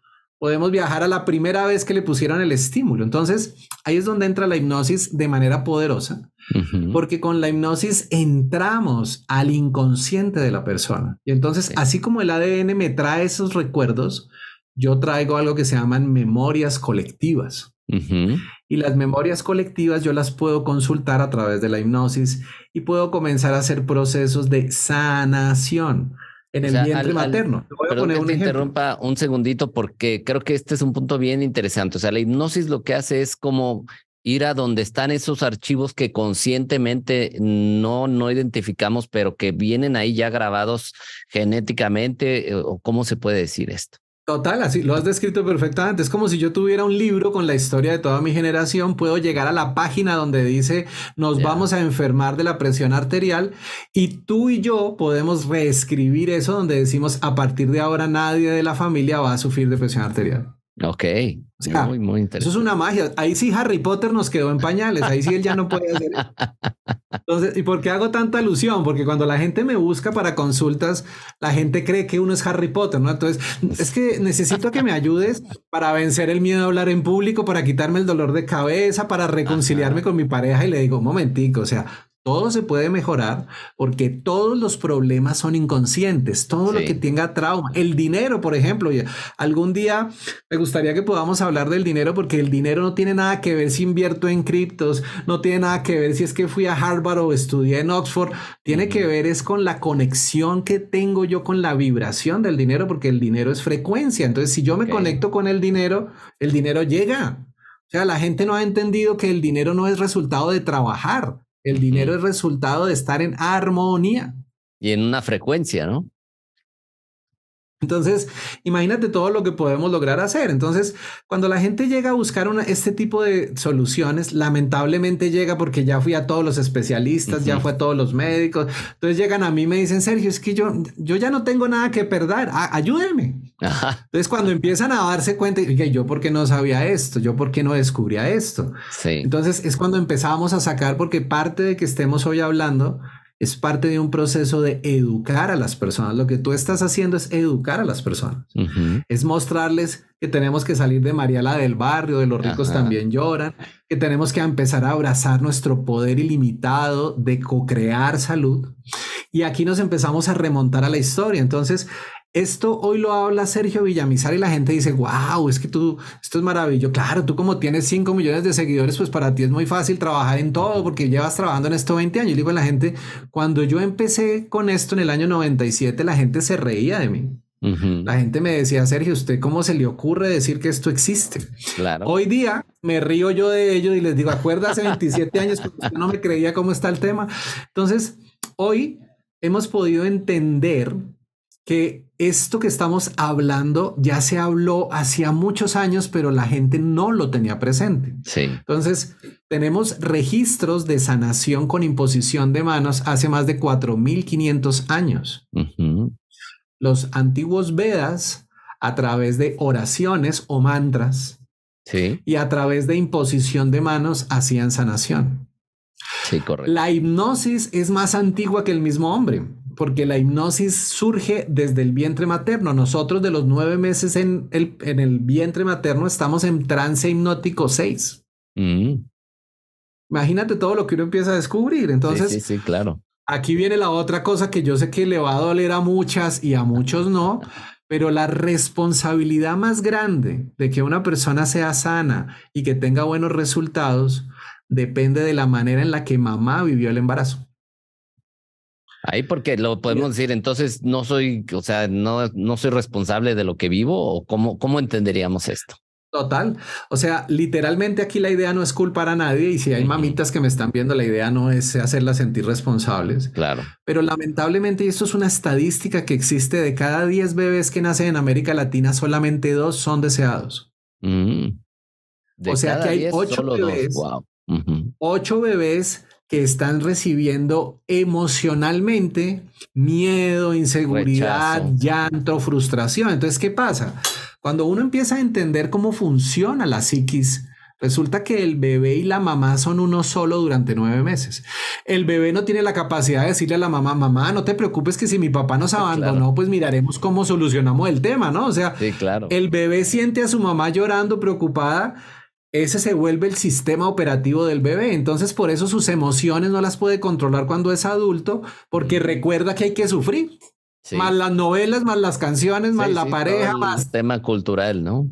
S2: podemos viajar a la primera vez que le pusieron el estímulo. Entonces, ahí es donde entra la hipnosis de manera poderosa, porque con la hipnosis entramos al inconsciente de la persona. Y entonces, así como el ADN me trae esos recuerdos, yo traigo algo que se llaman memorias colectivas.
S1: Y
S2: las memorias colectivas yo las puedo consultar a través de la hipnosis y puedo comenzar a hacer procesos de sanación en el vientre materno.
S1: Al, interrumpa un segundito porque creo que este es un punto bien interesante. O sea, la hipnosis lo que hace es como ir a donde están esos archivos que conscientemente no, no identificamos, pero que vienen ahí ya grabados genéticamente, eh, o cómo se puede decir esto.
S2: Total, así lo has descrito perfectamente. Es como si yo tuviera un libro con la historia de toda mi generación, puedo llegar a la página donde dice nos vamos a enfermar de la presión arterial y tú y yo podemos reescribir eso donde decimos a partir de ahora nadie de la familia va a sufrir de presión arterial.
S1: Ok, muy, muy
S2: interesante. Eso es una magia. Ahí sí Harry Potter nos quedó en pañales, ahí sí él ya no puede hacer. Entonces, ¿y por qué hago tanta alusión? Porque cuando la gente me busca para consultas, la gente cree que uno es Harry Potter, ¿no? Entonces, es que necesito que me ayudes para vencer el miedo a hablar en público, para quitarme el dolor de cabeza, para reconciliarme con mi pareja y le digo, un momentico, o sea, todo se puede mejorar porque todos los problemas son inconscientes, todo lo que tenga trauma, el dinero, por ejemplo, algún día me gustaría que podamos hablar del dinero porque el dinero no tiene nada que ver si invierto en criptos, no tiene nada que ver si es que fui a Harvard o estudié en Oxford, tiene que ver es con la conexión que tengo yo con la vibración del dinero porque el dinero es frecuencia, entonces si yo me conecto con el dinero, el dinero llega. O sea, la gente no ha entendido que el dinero no es resultado de trabajar. El dinero es resultado de estar en armonía. Y en una frecuencia, ¿no? Entonces, imagínate todo lo que podemos lograr hacer. Entonces, cuando la gente llega a buscar este tipo de soluciones, lamentablemente llega porque ya fui a todos los especialistas, ya fue a todos los médicos. Entonces llegan a mí y me dicen, Sergio, es que yo, yo ya no tengo nada que perder, Ayúdeme.
S1: Entonces,
S2: cuando empiezan a darse cuenta, oye, yo por qué no sabía esto, yo por qué no descubría esto. Entonces, es cuando empezamos a sacar, porque parte de que estemos hoy hablando es parte de un proceso de educar a las personas. Lo que tú estás haciendo es educar a las personas. Es mostrarles que tenemos que salir de Mariala del barrio, de los ricos también lloran, que tenemos que empezar a abrazar nuestro poder ilimitado de co-crear salud. Y aquí nos empezamos a remontar a la historia. Entonces, esto hoy lo habla Sergio Villamizar y la gente dice, wow, es que tú, esto es maravilloso. Claro, tú como tienes 5 millones de seguidores, pues para ti es muy fácil trabajar en todo porque llevas trabajando en esto 20 años. Y digo a la gente, cuando yo empecé con esto en el año 97, la gente se reía de mí. La gente me decía, Sergio, ¿usted cómo se le ocurre decir que esto existe? Hoy día me río yo de ello y les digo, acuerda 27 años no me creía cómo está el tema. Entonces, hoy hemos podido entender que esto que estamos hablando ya se habló hacía muchos años, pero la gente no lo tenía presente. Sí. Entonces, tenemos registros de sanación con imposición de manos hace más de 4.500 años. Los antiguos Vedas, a través de oraciones o mantras, y a través de imposición de manos, hacían sanación. Sí, correcto. La hipnosis es más antigua que el mismo hombre porque la hipnosis surge desde el vientre materno. Nosotros de los nueve meses en el, en el vientre materno estamos en trance hipnótico seis. Mm. Imagínate todo lo que uno empieza a descubrir. Entonces, sí, sí, claro. Aquí viene la otra cosa que yo sé que le va a doler a muchas y a muchos no, pero la responsabilidad más grande de que una persona sea sana y que tenga buenos resultados depende de la manera en la que mamá vivió el embarazo.
S1: Ahí porque lo podemos decir, entonces no soy,
S2: o sea, no, no soy responsable de lo que vivo o cómo, cómo entenderíamos esto. Total. O sea, literalmente aquí la idea no es culpar a nadie y si hay mamitas que me están viendo, la idea no es hacerlas sentir responsables. Claro. Pero lamentablemente, y esto es una estadística que existe, de cada 10 bebés que nacen en América Latina, solamente dos son deseados. Mm.
S1: o sea que hay 8 bebés.
S2: Ocho bebés están recibiendo emocionalmente miedo, inseguridad, llanto, frustración. Entonces, ¿qué pasa? Cuando uno empieza a entender cómo funciona la psiquis, Resulta que el bebé y la mamá son uno solo durante nueve meses. El bebé no tiene la capacidad de decirle a la mamá, mamá, no te preocupes que si mi papá nos abandonó, pues miraremos cómo solucionamos el tema, ¿no? O sea, el bebé siente a su mamá llorando, preocupada, ese se vuelve el sistema operativo del bebé. Entonces, por eso sus emociones no las puede controlar cuando es adulto, porque mm. recuerda que hay que sufrir. Más las novelas, más las canciones, más la pareja, todo el más. Tema cultural, ¿no?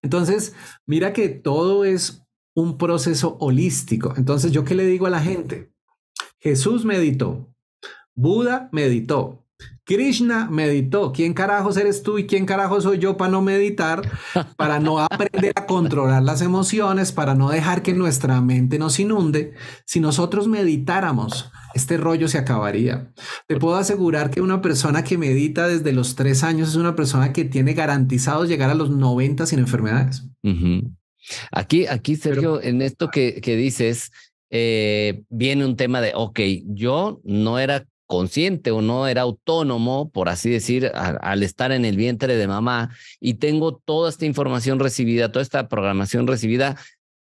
S2: Entonces, mira que todo es un proceso holístico. Entonces, ¿yo qué le digo a la gente? Jesús meditó, Buda meditó, Krishna meditó. ¿Quién carajos eres tú y quién carajos soy yo para no meditar, para no aprender a controlar las emociones, para no dejar que nuestra mente nos inunde? Si nosotros meditáramos, este rollo se acabaría. Te puedo asegurar que una persona que medita desde los tres años es una persona que tiene garantizado llegar a los 90 sin enfermedades. Aquí, aquí, Sergio, en esto que, que dices, eh,
S1: viene un tema de, ok, yo no era consciente o no, era autónomo, por así decir, al estar en el vientre de mamá y tengo toda esta información recibida, toda esta programación recibida,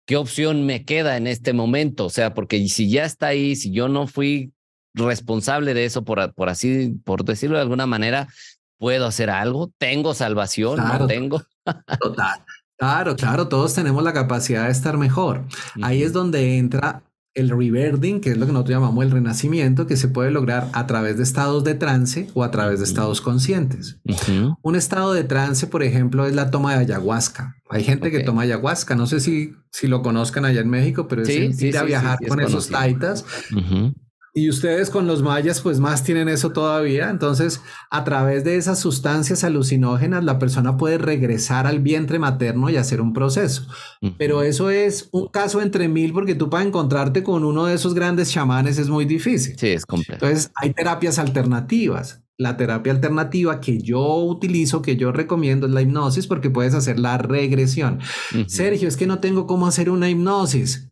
S1: ¿qué opción me queda en este momento? O sea, porque si ya está ahí, si yo no fui responsable de eso, por, por así, por decirlo de alguna manera, ¿puedo hacer algo? ¿Tengo salvación? Claro, ¿No tengo? Total.
S2: Claro, claro, todos tenemos la capacidad de estar mejor. Ahí es donde entra el rebirding, que es lo que nosotros llamamos el renacimiento, que se puede lograr a través de estados de trance o a través de estados conscientes. Un estado de trance, por ejemplo, es la toma de ayahuasca. Hay gente que toma ayahuasca, no sé si, si lo conozcan allá en México, pero es ir a viajar con esos taitas. Y ustedes con los mayas, pues más tienen eso todavía. Entonces, a través de esas sustancias alucinógenas, la persona puede regresar al vientre materno y hacer un proceso. Pero eso es un caso entre mil, porque tú para encontrarte con uno de esos grandes chamanes es muy difícil. Sí, es complejo. Entonces, hay terapias alternativas. La terapia alternativa que yo utilizo, que yo recomiendo, es la hipnosis, porque puedes hacer la regresión. Sergio, es que no tengo cómo hacer una hipnosis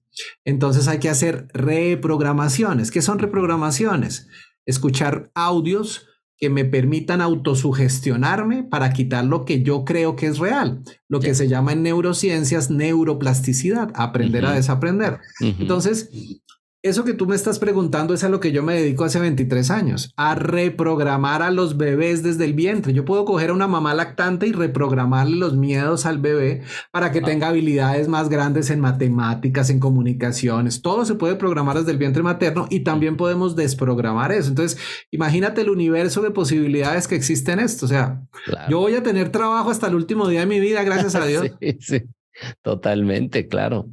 S2: entonces hay que hacer reprogramaciones. ¿Qué son reprogramaciones? Escuchar audios que me permitan autosugestionarme para quitar lo que yo creo que es real, lo que se llama en neurociencias neuroplasticidad, aprender a desaprender. Entonces, eso que tú me estás preguntando es a lo que yo me dedico hace 23 años, a reprogramar a los bebés desde el vientre. Yo puedo coger a una mamá lactante y reprogramarle los miedos al bebé para que tenga habilidades más grandes en matemáticas, en comunicaciones. Todo se puede programar desde el vientre materno y también podemos desprogramar eso. Entonces, imagínate el universo de posibilidades que existen en esto. O sea, yo voy a tener trabajo hasta el último día de mi vida, gracias a Dios.
S1: Totalmente, claro.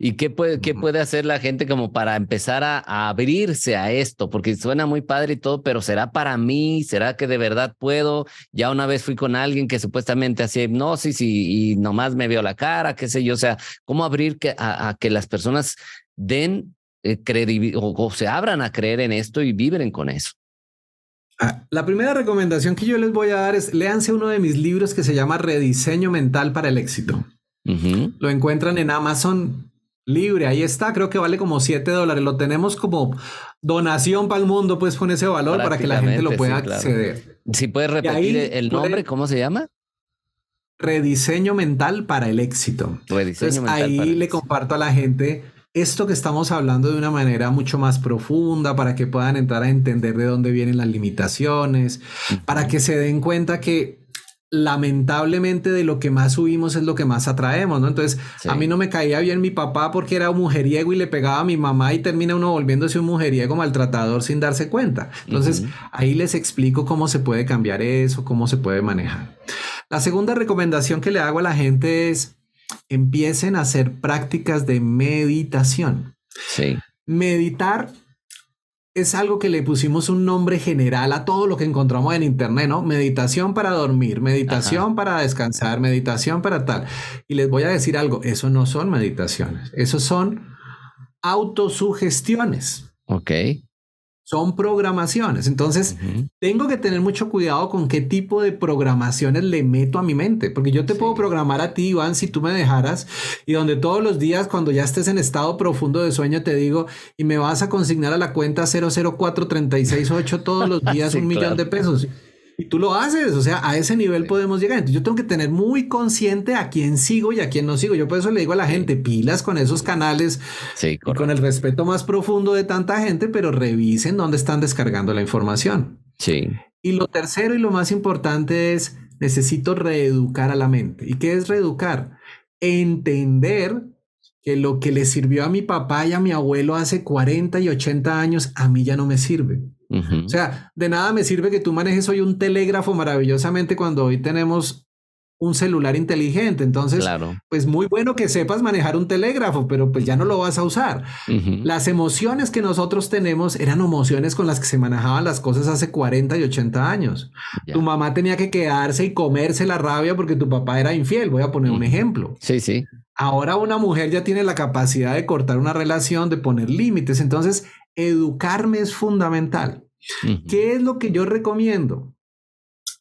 S1: ¿Y qué puede, qué puede hacer la gente como para empezar a, abrirse a esto? Porque suena muy padre y todo, pero ¿será para mí? ¿Será que de verdad puedo? Ya una vez fui con alguien que supuestamente hacía hipnosis y, nomás me vio la cara, qué sé yo. O sea, ¿cómo abrir que, a, que las personas den eh, credibilidad, o, se abran a creer en esto y vibren con eso?
S2: Ah, la primera recomendación que yo les voy a dar es léanse uno de mis libros que se llama Rediseño Mental para el Éxito. Lo encuentran en Amazon Libre, ahí está, creo que vale como 7 dólares. Lo tenemos como donación para el mundo, pues con ese valor para que la gente lo pueda acceder. Si puedes repetir el nombre, ¿cómo se llama? Rediseño mental para el éxito. ahí le comparto a la gente esto que estamos hablando de una manera mucho más profunda para que puedan entrar a entender de dónde vienen las limitaciones, para que se den cuenta que lamentablemente de lo que más subimos es lo que más atraemos, ¿no? Entonces, a mí no me caía bien mi papá porque era un mujeriego y le pegaba a mi mamá y termina uno volviéndose un mujeriego maltratador sin darse cuenta. Entonces, ahí les explico cómo se puede cambiar eso, cómo se puede manejar. La segunda recomendación que le hago a la gente es empiecen a hacer prácticas de meditación. Sí. Meditar es algo que le pusimos un nombre general a todo lo que encontramos en internet, ¿no? Meditación para dormir, meditación para descansar, meditación para tal. Y les voy a decir algo, eso no son meditaciones, eso son autosugestiones. Ok son programaciones. Entonces, tengo que tener mucho cuidado con qué tipo de programaciones le meto a mi mente, porque yo te puedo programar a ti, Iván, si tú me dejaras, y donde todos los días, cuando ya estés en estado profundo de sueño, te digo, y me vas a consignar a la cuenta 004368 todos los días un millón de pesos y tú lo haces, o sea, a ese nivel podemos llegar. Entonces yo tengo que tener muy consciente a quién sigo y a quién no sigo. Yo por eso le digo a la gente, pilas con esos canales con el respeto más profundo de tanta gente, pero revisen dónde están descargando la información. Sí. Y lo tercero y lo más importante es, necesito reeducar a la mente. ¿Y qué es reeducar? Entender que lo que le sirvió a mi papá y a mi abuelo hace 40 y 80 años, a mí ya no me sirve. O sea, de nada me sirve que tú manejes hoy un telégrafo maravillosamente cuando hoy tenemos un celular inteligente. Entonces, claro. pues muy bueno que sepas manejar un telégrafo, pero pues ya no lo vas a usar. Las emociones que nosotros tenemos eran emociones con las que se manejaban las cosas hace 40 y 80 años. Tu mamá tenía que quedarse y comerse la rabia porque tu papá era infiel. Voy a poner un ejemplo. Sí, sí. Ahora una mujer ya tiene la capacidad de cortar una relación, de poner límites. Entonces, educarme es fundamental. ¿Qué es lo que yo recomiendo?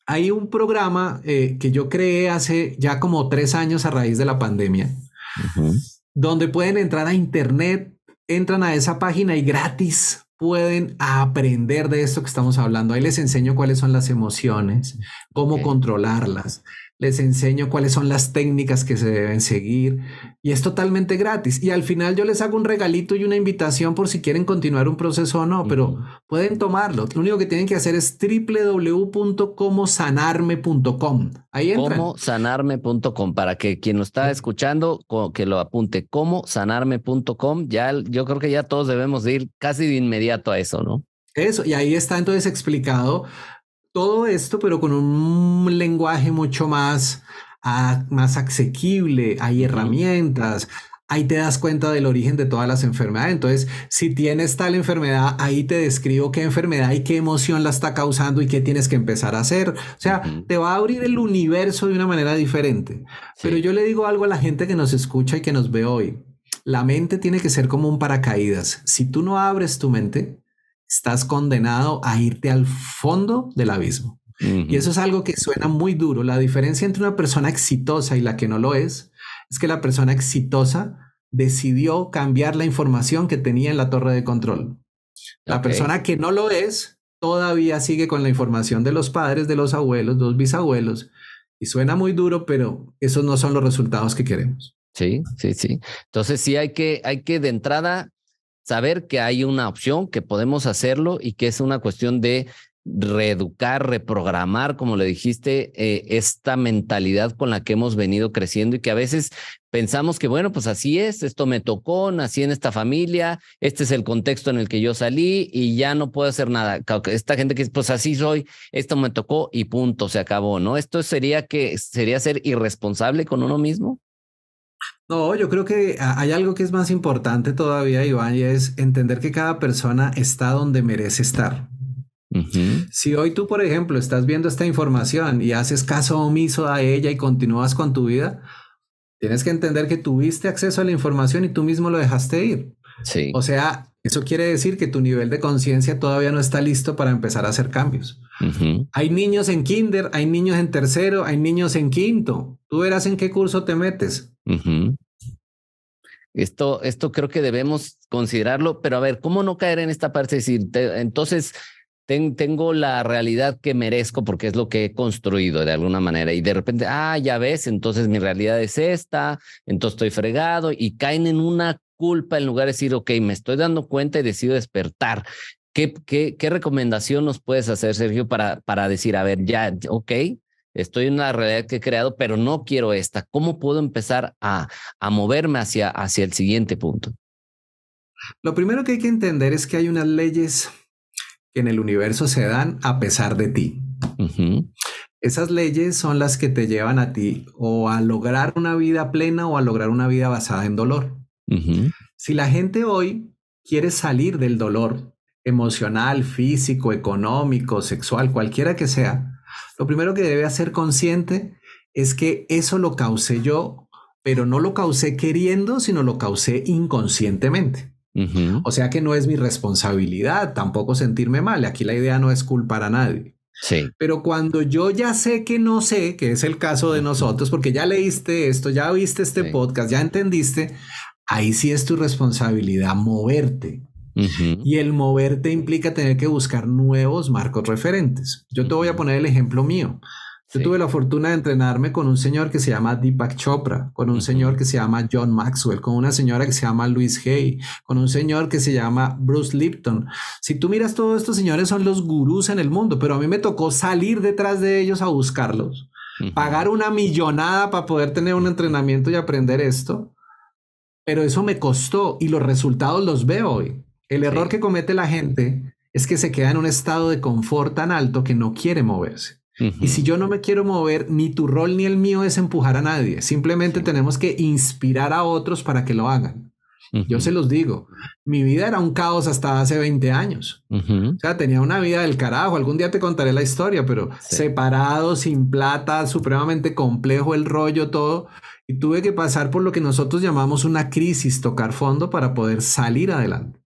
S2: Hay un programa eh, que yo creé hace ya como tres años a raíz de la pandemia, donde pueden entrar a internet, entran a esa página y gratis pueden aprender de esto que estamos hablando. Ahí les enseño cuáles son las emociones, cómo controlarlas, les enseño cuáles son las técnicas que se deben seguir y es totalmente gratis. Y al final yo les hago un regalito y una invitación por si quieren continuar un proceso o no, pero pueden tomarlo. Lo único que tienen que hacer es www.comosanarme.com. Ahí entran.
S1: Comosanarme.com para que quien lo está escuchando que lo apunte comosanarme.com. Ya yo creo que ya todos debemos ir
S2: casi de inmediato a eso, ¿no? Eso y ahí está entonces explicado todo esto, pero con un lenguaje mucho más, más asequible. Hay herramientas, ahí te das cuenta del origen de todas las enfermedades. Entonces, si tienes tal enfermedad, ahí te describo qué enfermedad y qué emoción la está causando y qué tienes que empezar a hacer. O sea, te va a abrir el universo de una manera diferente. Pero yo le digo algo a la gente que nos escucha y que nos ve hoy. La mente tiene que ser como un paracaídas. Si tú no abres tu mente, estás condenado a irte al fondo del abismo. Y eso es algo que suena muy duro. La diferencia entre una persona exitosa y la que no lo es, es que la persona exitosa decidió cambiar la información que tenía en la torre de control. La persona que no lo es todavía sigue con la información de los padres, de los abuelos, dos bisabuelos. Y suena muy duro, pero esos no son los resultados que queremos. Sí, sí, sí.
S1: Entonces sí hay que, hay que de entrada saber que hay una opción, que podemos hacerlo y que es una cuestión de reeducar, reprogramar, como le dijiste, eh, esta mentalidad con la que hemos venido creciendo y que a veces pensamos que, bueno, pues así es, esto me tocó, nací en esta familia, este es el contexto en el que yo salí y ya no puedo hacer nada. Esta gente que, pues así soy, esto me tocó y punto, se acabó, ¿no? Esto sería que sería ser irresponsable con uno mismo.
S2: No, yo creo que hay algo que es más importante todavía, Iván, y es entender que cada persona está donde merece estar. Si hoy tú, por ejemplo, estás viendo esta información y haces caso omiso a ella y continúas con tu vida, tienes que entender que tuviste acceso a la información y tú mismo lo dejaste ir. Sí. O sea, eso quiere decir que tu nivel de conciencia todavía no está listo para empezar a hacer cambios. Hay niños en kinder, hay niños en tercero, hay niños en quinto. Tú verás en qué curso te metes. Esto, esto creo que debemos considerarlo, pero a ver, ¿cómo
S1: no caer en esta parte? entonces tengo la realidad que merezco porque es lo que he construido de alguna manera y de repente, ah, ya ves, entonces mi realidad es esta, entonces estoy fregado y caen en una culpa en lugar de decir, ok, me estoy dando cuenta y decido despertar. ¿Qué, recomendación nos puedes hacer, Sergio, para, para decir, a ver, ya, ok, estoy en una realidad que he creado, pero no quiero esta. ¿Cómo puedo empezar a, a moverme hacia, hacia el siguiente punto?
S2: Lo primero que hay que entender es que hay unas leyes que en el universo se dan a pesar de ti. Esas leyes son las que te llevan a ti o a lograr una vida plena o a lograr una vida basada en dolor. Si la gente hoy quiere salir del dolor, emocional, físico, económico, sexual, cualquiera que sea, lo primero que debe hacer consciente es que eso lo causé yo, pero no lo causé queriendo, sino lo causé inconscientemente. O sea que no es mi responsabilidad tampoco sentirme mal. Aquí la idea no es culpar a nadie. Sí. Pero cuando yo ya sé que no sé, que es el caso de nosotros, porque ya leíste esto, ya viste este podcast, ya entendiste, ahí sí es tu responsabilidad moverte. Y el moverte implica tener que buscar nuevos marcos referentes. Yo te voy a poner el ejemplo mío. Yo tuve la fortuna de entrenarme con un señor que se llama Deepak Chopra, con un señor que se llama John Maxwell, con una señora que se llama Louise Hay, con un señor que se llama Bruce Lipton. Si tú miras todos estos señores son los gurús en el mundo, pero a mí me tocó salir detrás de ellos a buscarlos, pagar una millonada para poder tener un entrenamiento y aprender esto. Pero eso me costó y los resultados los veo hoy. El error que comete la gente es que se queda en un estado de confort tan alto que no quiere moverse. Y si yo no me quiero mover, ni tu rol ni el mío es empujar a nadie. Simplemente tenemos que inspirar a otros para que lo hagan. Yo se los digo, mi vida era un caos hasta hace 20 años. O sea, tenía una vida del carajo. Algún día te contaré la historia, pero separado, sin plata, supremamente complejo el rollo, todo. Y tuve que pasar por lo que nosotros llamamos una crisis, tocar fondo para poder salir adelante.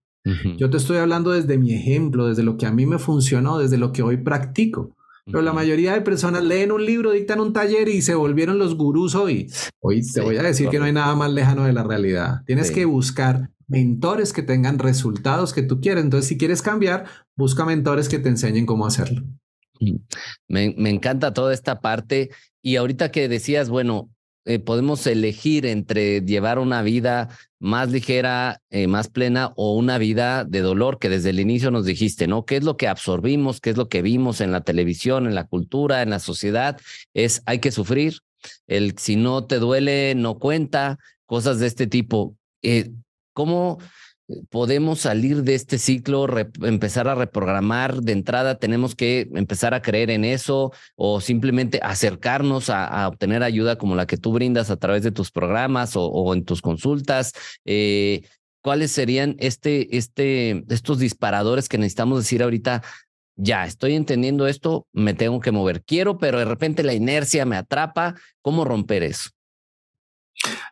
S2: Yo te estoy hablando desde mi ejemplo, desde lo que a mí me funcionó, desde lo que hoy practico. Pero la mayoría de personas leen un libro, dictan un taller y se volvieron los gurús hoy. Hoy te voy a decir que no hay nada más lejano de la realidad. Tienes que buscar mentores que tengan resultados que tú quieras. Entonces, si quieres cambiar, busca mentores que te enseñen cómo hacerlo. Me,
S1: me encanta toda esta parte. Y ahorita que decías, bueno, eh, podemos elegir entre llevar una vida más ligera, eh, más plena o una vida de dolor que desde el inicio nos dijiste, ¿no? ¿Qué es lo que absorbimos? ¿Qué es lo que vimos en la televisión, en la cultura, en la sociedad? Es hay que sufrir. El si no te duele, no cuenta, cosas de este tipo. Eh, ¿Cómo podemos salir de este ciclo, empezar a reprogramar de entrada, tenemos que empezar a creer en eso o simplemente acercarnos a, obtener ayuda como la que tú brindas a través de tus programas o, en tus consultas. Eh, ¿Cuáles serían este, este, estos disparadores que necesitamos decir ahorita? Ya, estoy entendiendo esto, me tengo que mover. Quiero, pero de repente la inercia me atrapa. ¿Cómo romper eso?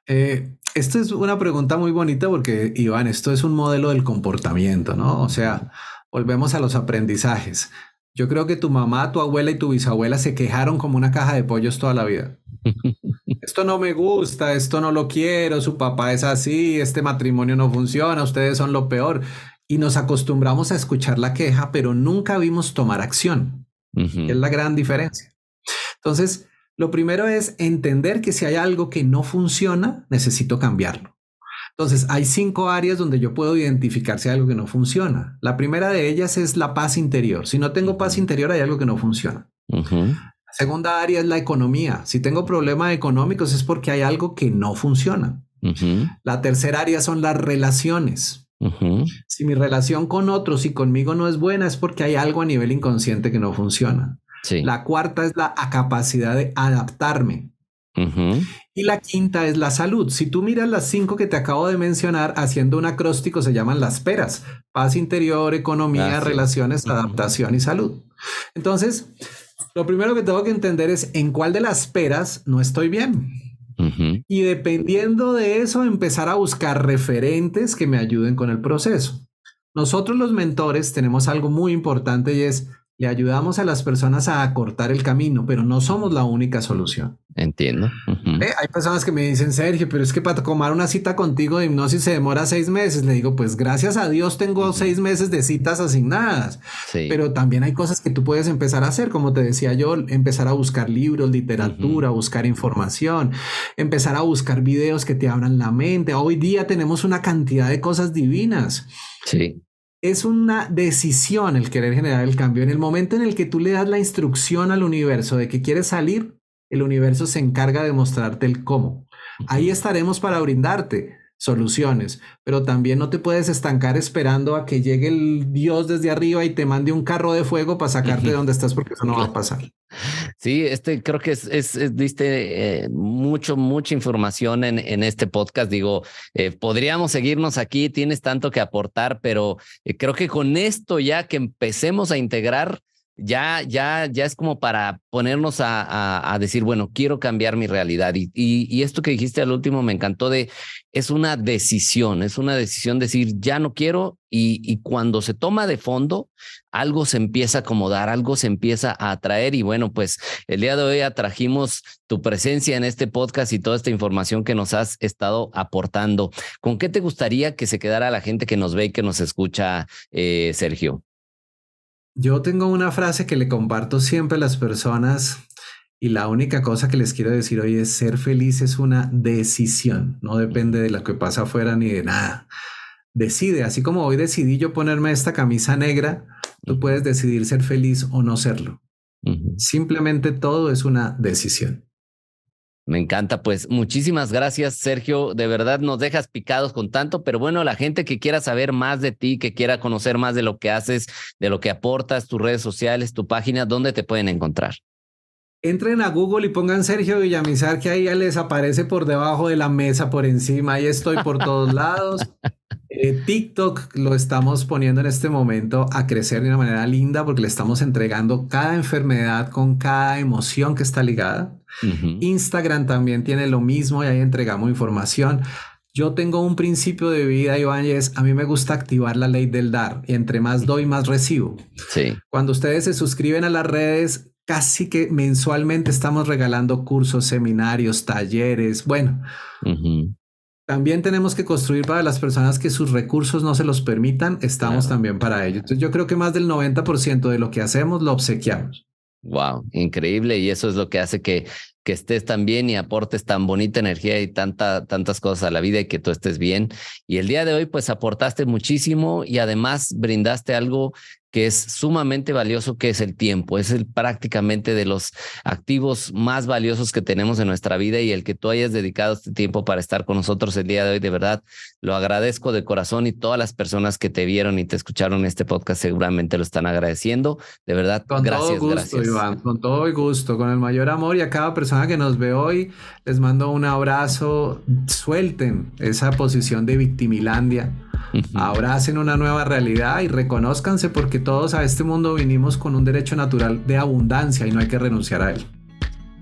S2: Eh, esto es una pregunta muy bonita porque, Iván, esto es un modelo del comportamiento, ¿no? O sea, volvemos a los aprendizajes. Yo creo que tu mamá, tu abuela y tu bisabuela se quejaron como una caja de pollos toda la vida. Esto no me gusta, esto no lo quiero, su papá es así, este matrimonio no funciona, ustedes son lo peor. Y nos acostumbramos a escuchar la queja, pero nunca vimos tomar acción. Es la gran diferencia. Entonces, lo primero es entender que si hay algo que no funciona, necesito cambiarlo. Entonces, hay cinco áreas donde yo puedo identificar si hay algo que no funciona. La primera de ellas es la paz interior. Si no tengo paz interior, hay algo que no funciona.
S1: La
S2: segunda área es la economía. Si tengo problemas económicos, es porque hay algo que no funciona. La tercera área son las relaciones. Si mi relación con otros y conmigo no es buena, es porque hay algo a nivel inconsciente que no funciona. La cuarta es la capacidad de adaptarme. Y la quinta es la salud. Si tú miras las cinco que te acabo de mencionar, haciendo un acróstico se llaman las peras. Paz interior, economía, ah, relaciones, adaptación y salud. Entonces, lo primero que tengo que entender es en cuál de las peras no estoy bien. Y dependiendo de eso, empezar a buscar referentes que me ayuden con el proceso. Nosotros los mentores tenemos algo muy importante y es le ayudamos a las personas a acortar el camino, pero no somos la única solución. Entiendo. Eh, hay personas que me dicen, Sergio, pero es que para tomar una cita contigo de hipnosis se demora seis meses. Le digo, pues gracias a Dios tengo seis meses de citas asignadas. Sí. Pero también hay cosas que tú puedes empezar a hacer, como te decía yo, empezar a buscar libros, literatura, buscar información, empezar a buscar videos que te abran la mente. Hoy día tenemos una cantidad de cosas divinas. Sí es una decisión el querer generar el cambio. En el momento en el que tú le das la instrucción al universo de que quieres salir, el universo se encarga de mostrarte el cómo. Ahí estaremos para brindarte soluciones, pero también no te puedes estancar esperando a que llegue el Dios desde arriba y te mande un carro de fuego para sacarte de donde estás porque eso no va a pasar.
S1: Sí, este creo que es, diste eh, mucho, mucha información en, en este podcast. Digo, eh, podríamos seguirnos aquí, tienes tanto que aportar, pero eh, creo que con esto ya que empecemos a integrar ya, ya, ya es como para ponernos a, decir, bueno, quiero cambiar mi realidad. Y, esto que dijiste al último me encantó de, es una decisión, es una decisión decir, ya no quiero. Y, cuando se toma de fondo, algo se empieza a acomodar, algo se empieza a atraer. Y bueno, pues el día de hoy atrajimos tu presencia en este podcast y toda esta información que nos has estado aportando. ¿Con qué te gustaría que se quedara la gente que nos ve y que nos escucha, eh, Sergio?
S2: Yo tengo una frase que le comparto siempre a las personas y la única cosa que les quiero decir hoy es ser feliz es una decisión, no depende de lo que pasa afuera ni de nada. Decide, así como hoy decidí yo ponerme esta camisa negra, tú puedes decidir ser feliz o no serlo. Simplemente todo es una decisión.
S1: Me encanta, pues
S2: muchísimas gracias, Sergio.
S1: De verdad nos dejas picados con tanto, pero bueno, la gente que quiera saber más de ti, que quiera conocer más de lo que haces, de lo que aportas, tus redes sociales, tu página, ¿dónde te pueden encontrar?
S2: Entren a Google y pongan Sergio Villamizar, que ahí ya les aparece por debajo de la mesa, por encima. Ahí estoy por todos lados. Eh, TikTok lo estamos poniendo en este momento a crecer de una manera linda porque le estamos entregando cada enfermedad con cada emoción que está ligada. Instagram también tiene lo mismo y ahí entregamos información. Yo tengo un principio de vida, Iván, y es a mí me gusta activar la ley del dar y entre más doy, más recibo. Sí. Cuando ustedes se suscriben a las redes, casi que mensualmente estamos regalando cursos, seminarios, talleres. Bueno, también tenemos que construir para las personas que sus recursos no se los permitan, estamos también para ello. Entonces yo creo que más del 90% de lo que hacemos lo obsequiamos. Wow, increíble.
S1: Y eso es lo que hace que, que estés tan bien y aportes tan bonita energía y tanta, tantas cosas a la vida y que tú estés bien. Y el día de hoy, pues aportaste muchísimo y además brindaste algo que es sumamente valioso, que es el tiempo. Es el, prácticamente de los activos más valiosos que tenemos en nuestra vida y el que tú hayas dedicado este tiempo para estar con nosotros el día de hoy, de verdad, lo agradezco de corazón y todas las personas que te vieron y te escucharon en este podcast seguramente lo están agradeciendo. De verdad, con gracias, todo gusto, Iván,
S2: con todo el gusto, con el mayor amor y a cada persona que nos ve hoy les mando un abrazo. Suelten esa posición de victimilandia ahora hacen una nueva realidad y reconozcanse porque todos a este mundo vinimos con un derecho natural de abundancia y no hay que renunciar a él.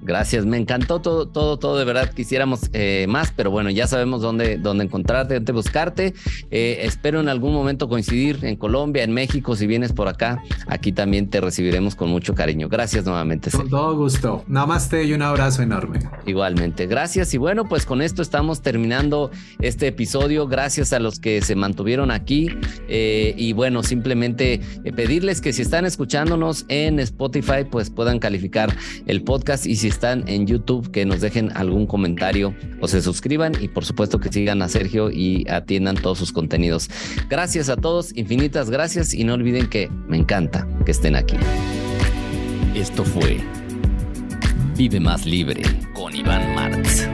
S1: Gracias, me encantó todo, todo, todo. De verdad, quisiéramos eh, más, pero bueno, ya sabemos dónde, dónde encontrarte, dónde buscarte. Eh, espero en algún momento coincidir en Colombia, en México. Si vienes por acá, aquí también te recibiremos con mucho cariño. Gracias nuevamente. Con todo
S2: gusto. Nada más te y un abrazo enorme.
S1: Igualmente, gracias. Y bueno, pues con esto estamos terminando este episodio. Gracias a los que se mantuvieron aquí. Eh, y bueno, simplemente pedirles que si están escuchándonos en Spotify, pues puedan calificar el podcast. Y si están en YouTube, que nos dejen algún comentario o se suscriban y por supuesto que sigan a Sergio y atiendan todos sus contenidos. Gracias a todos, infinitas gracias y no olviden que me encanta que estén aquí. Esto fue Vive más libre con Iván Marx.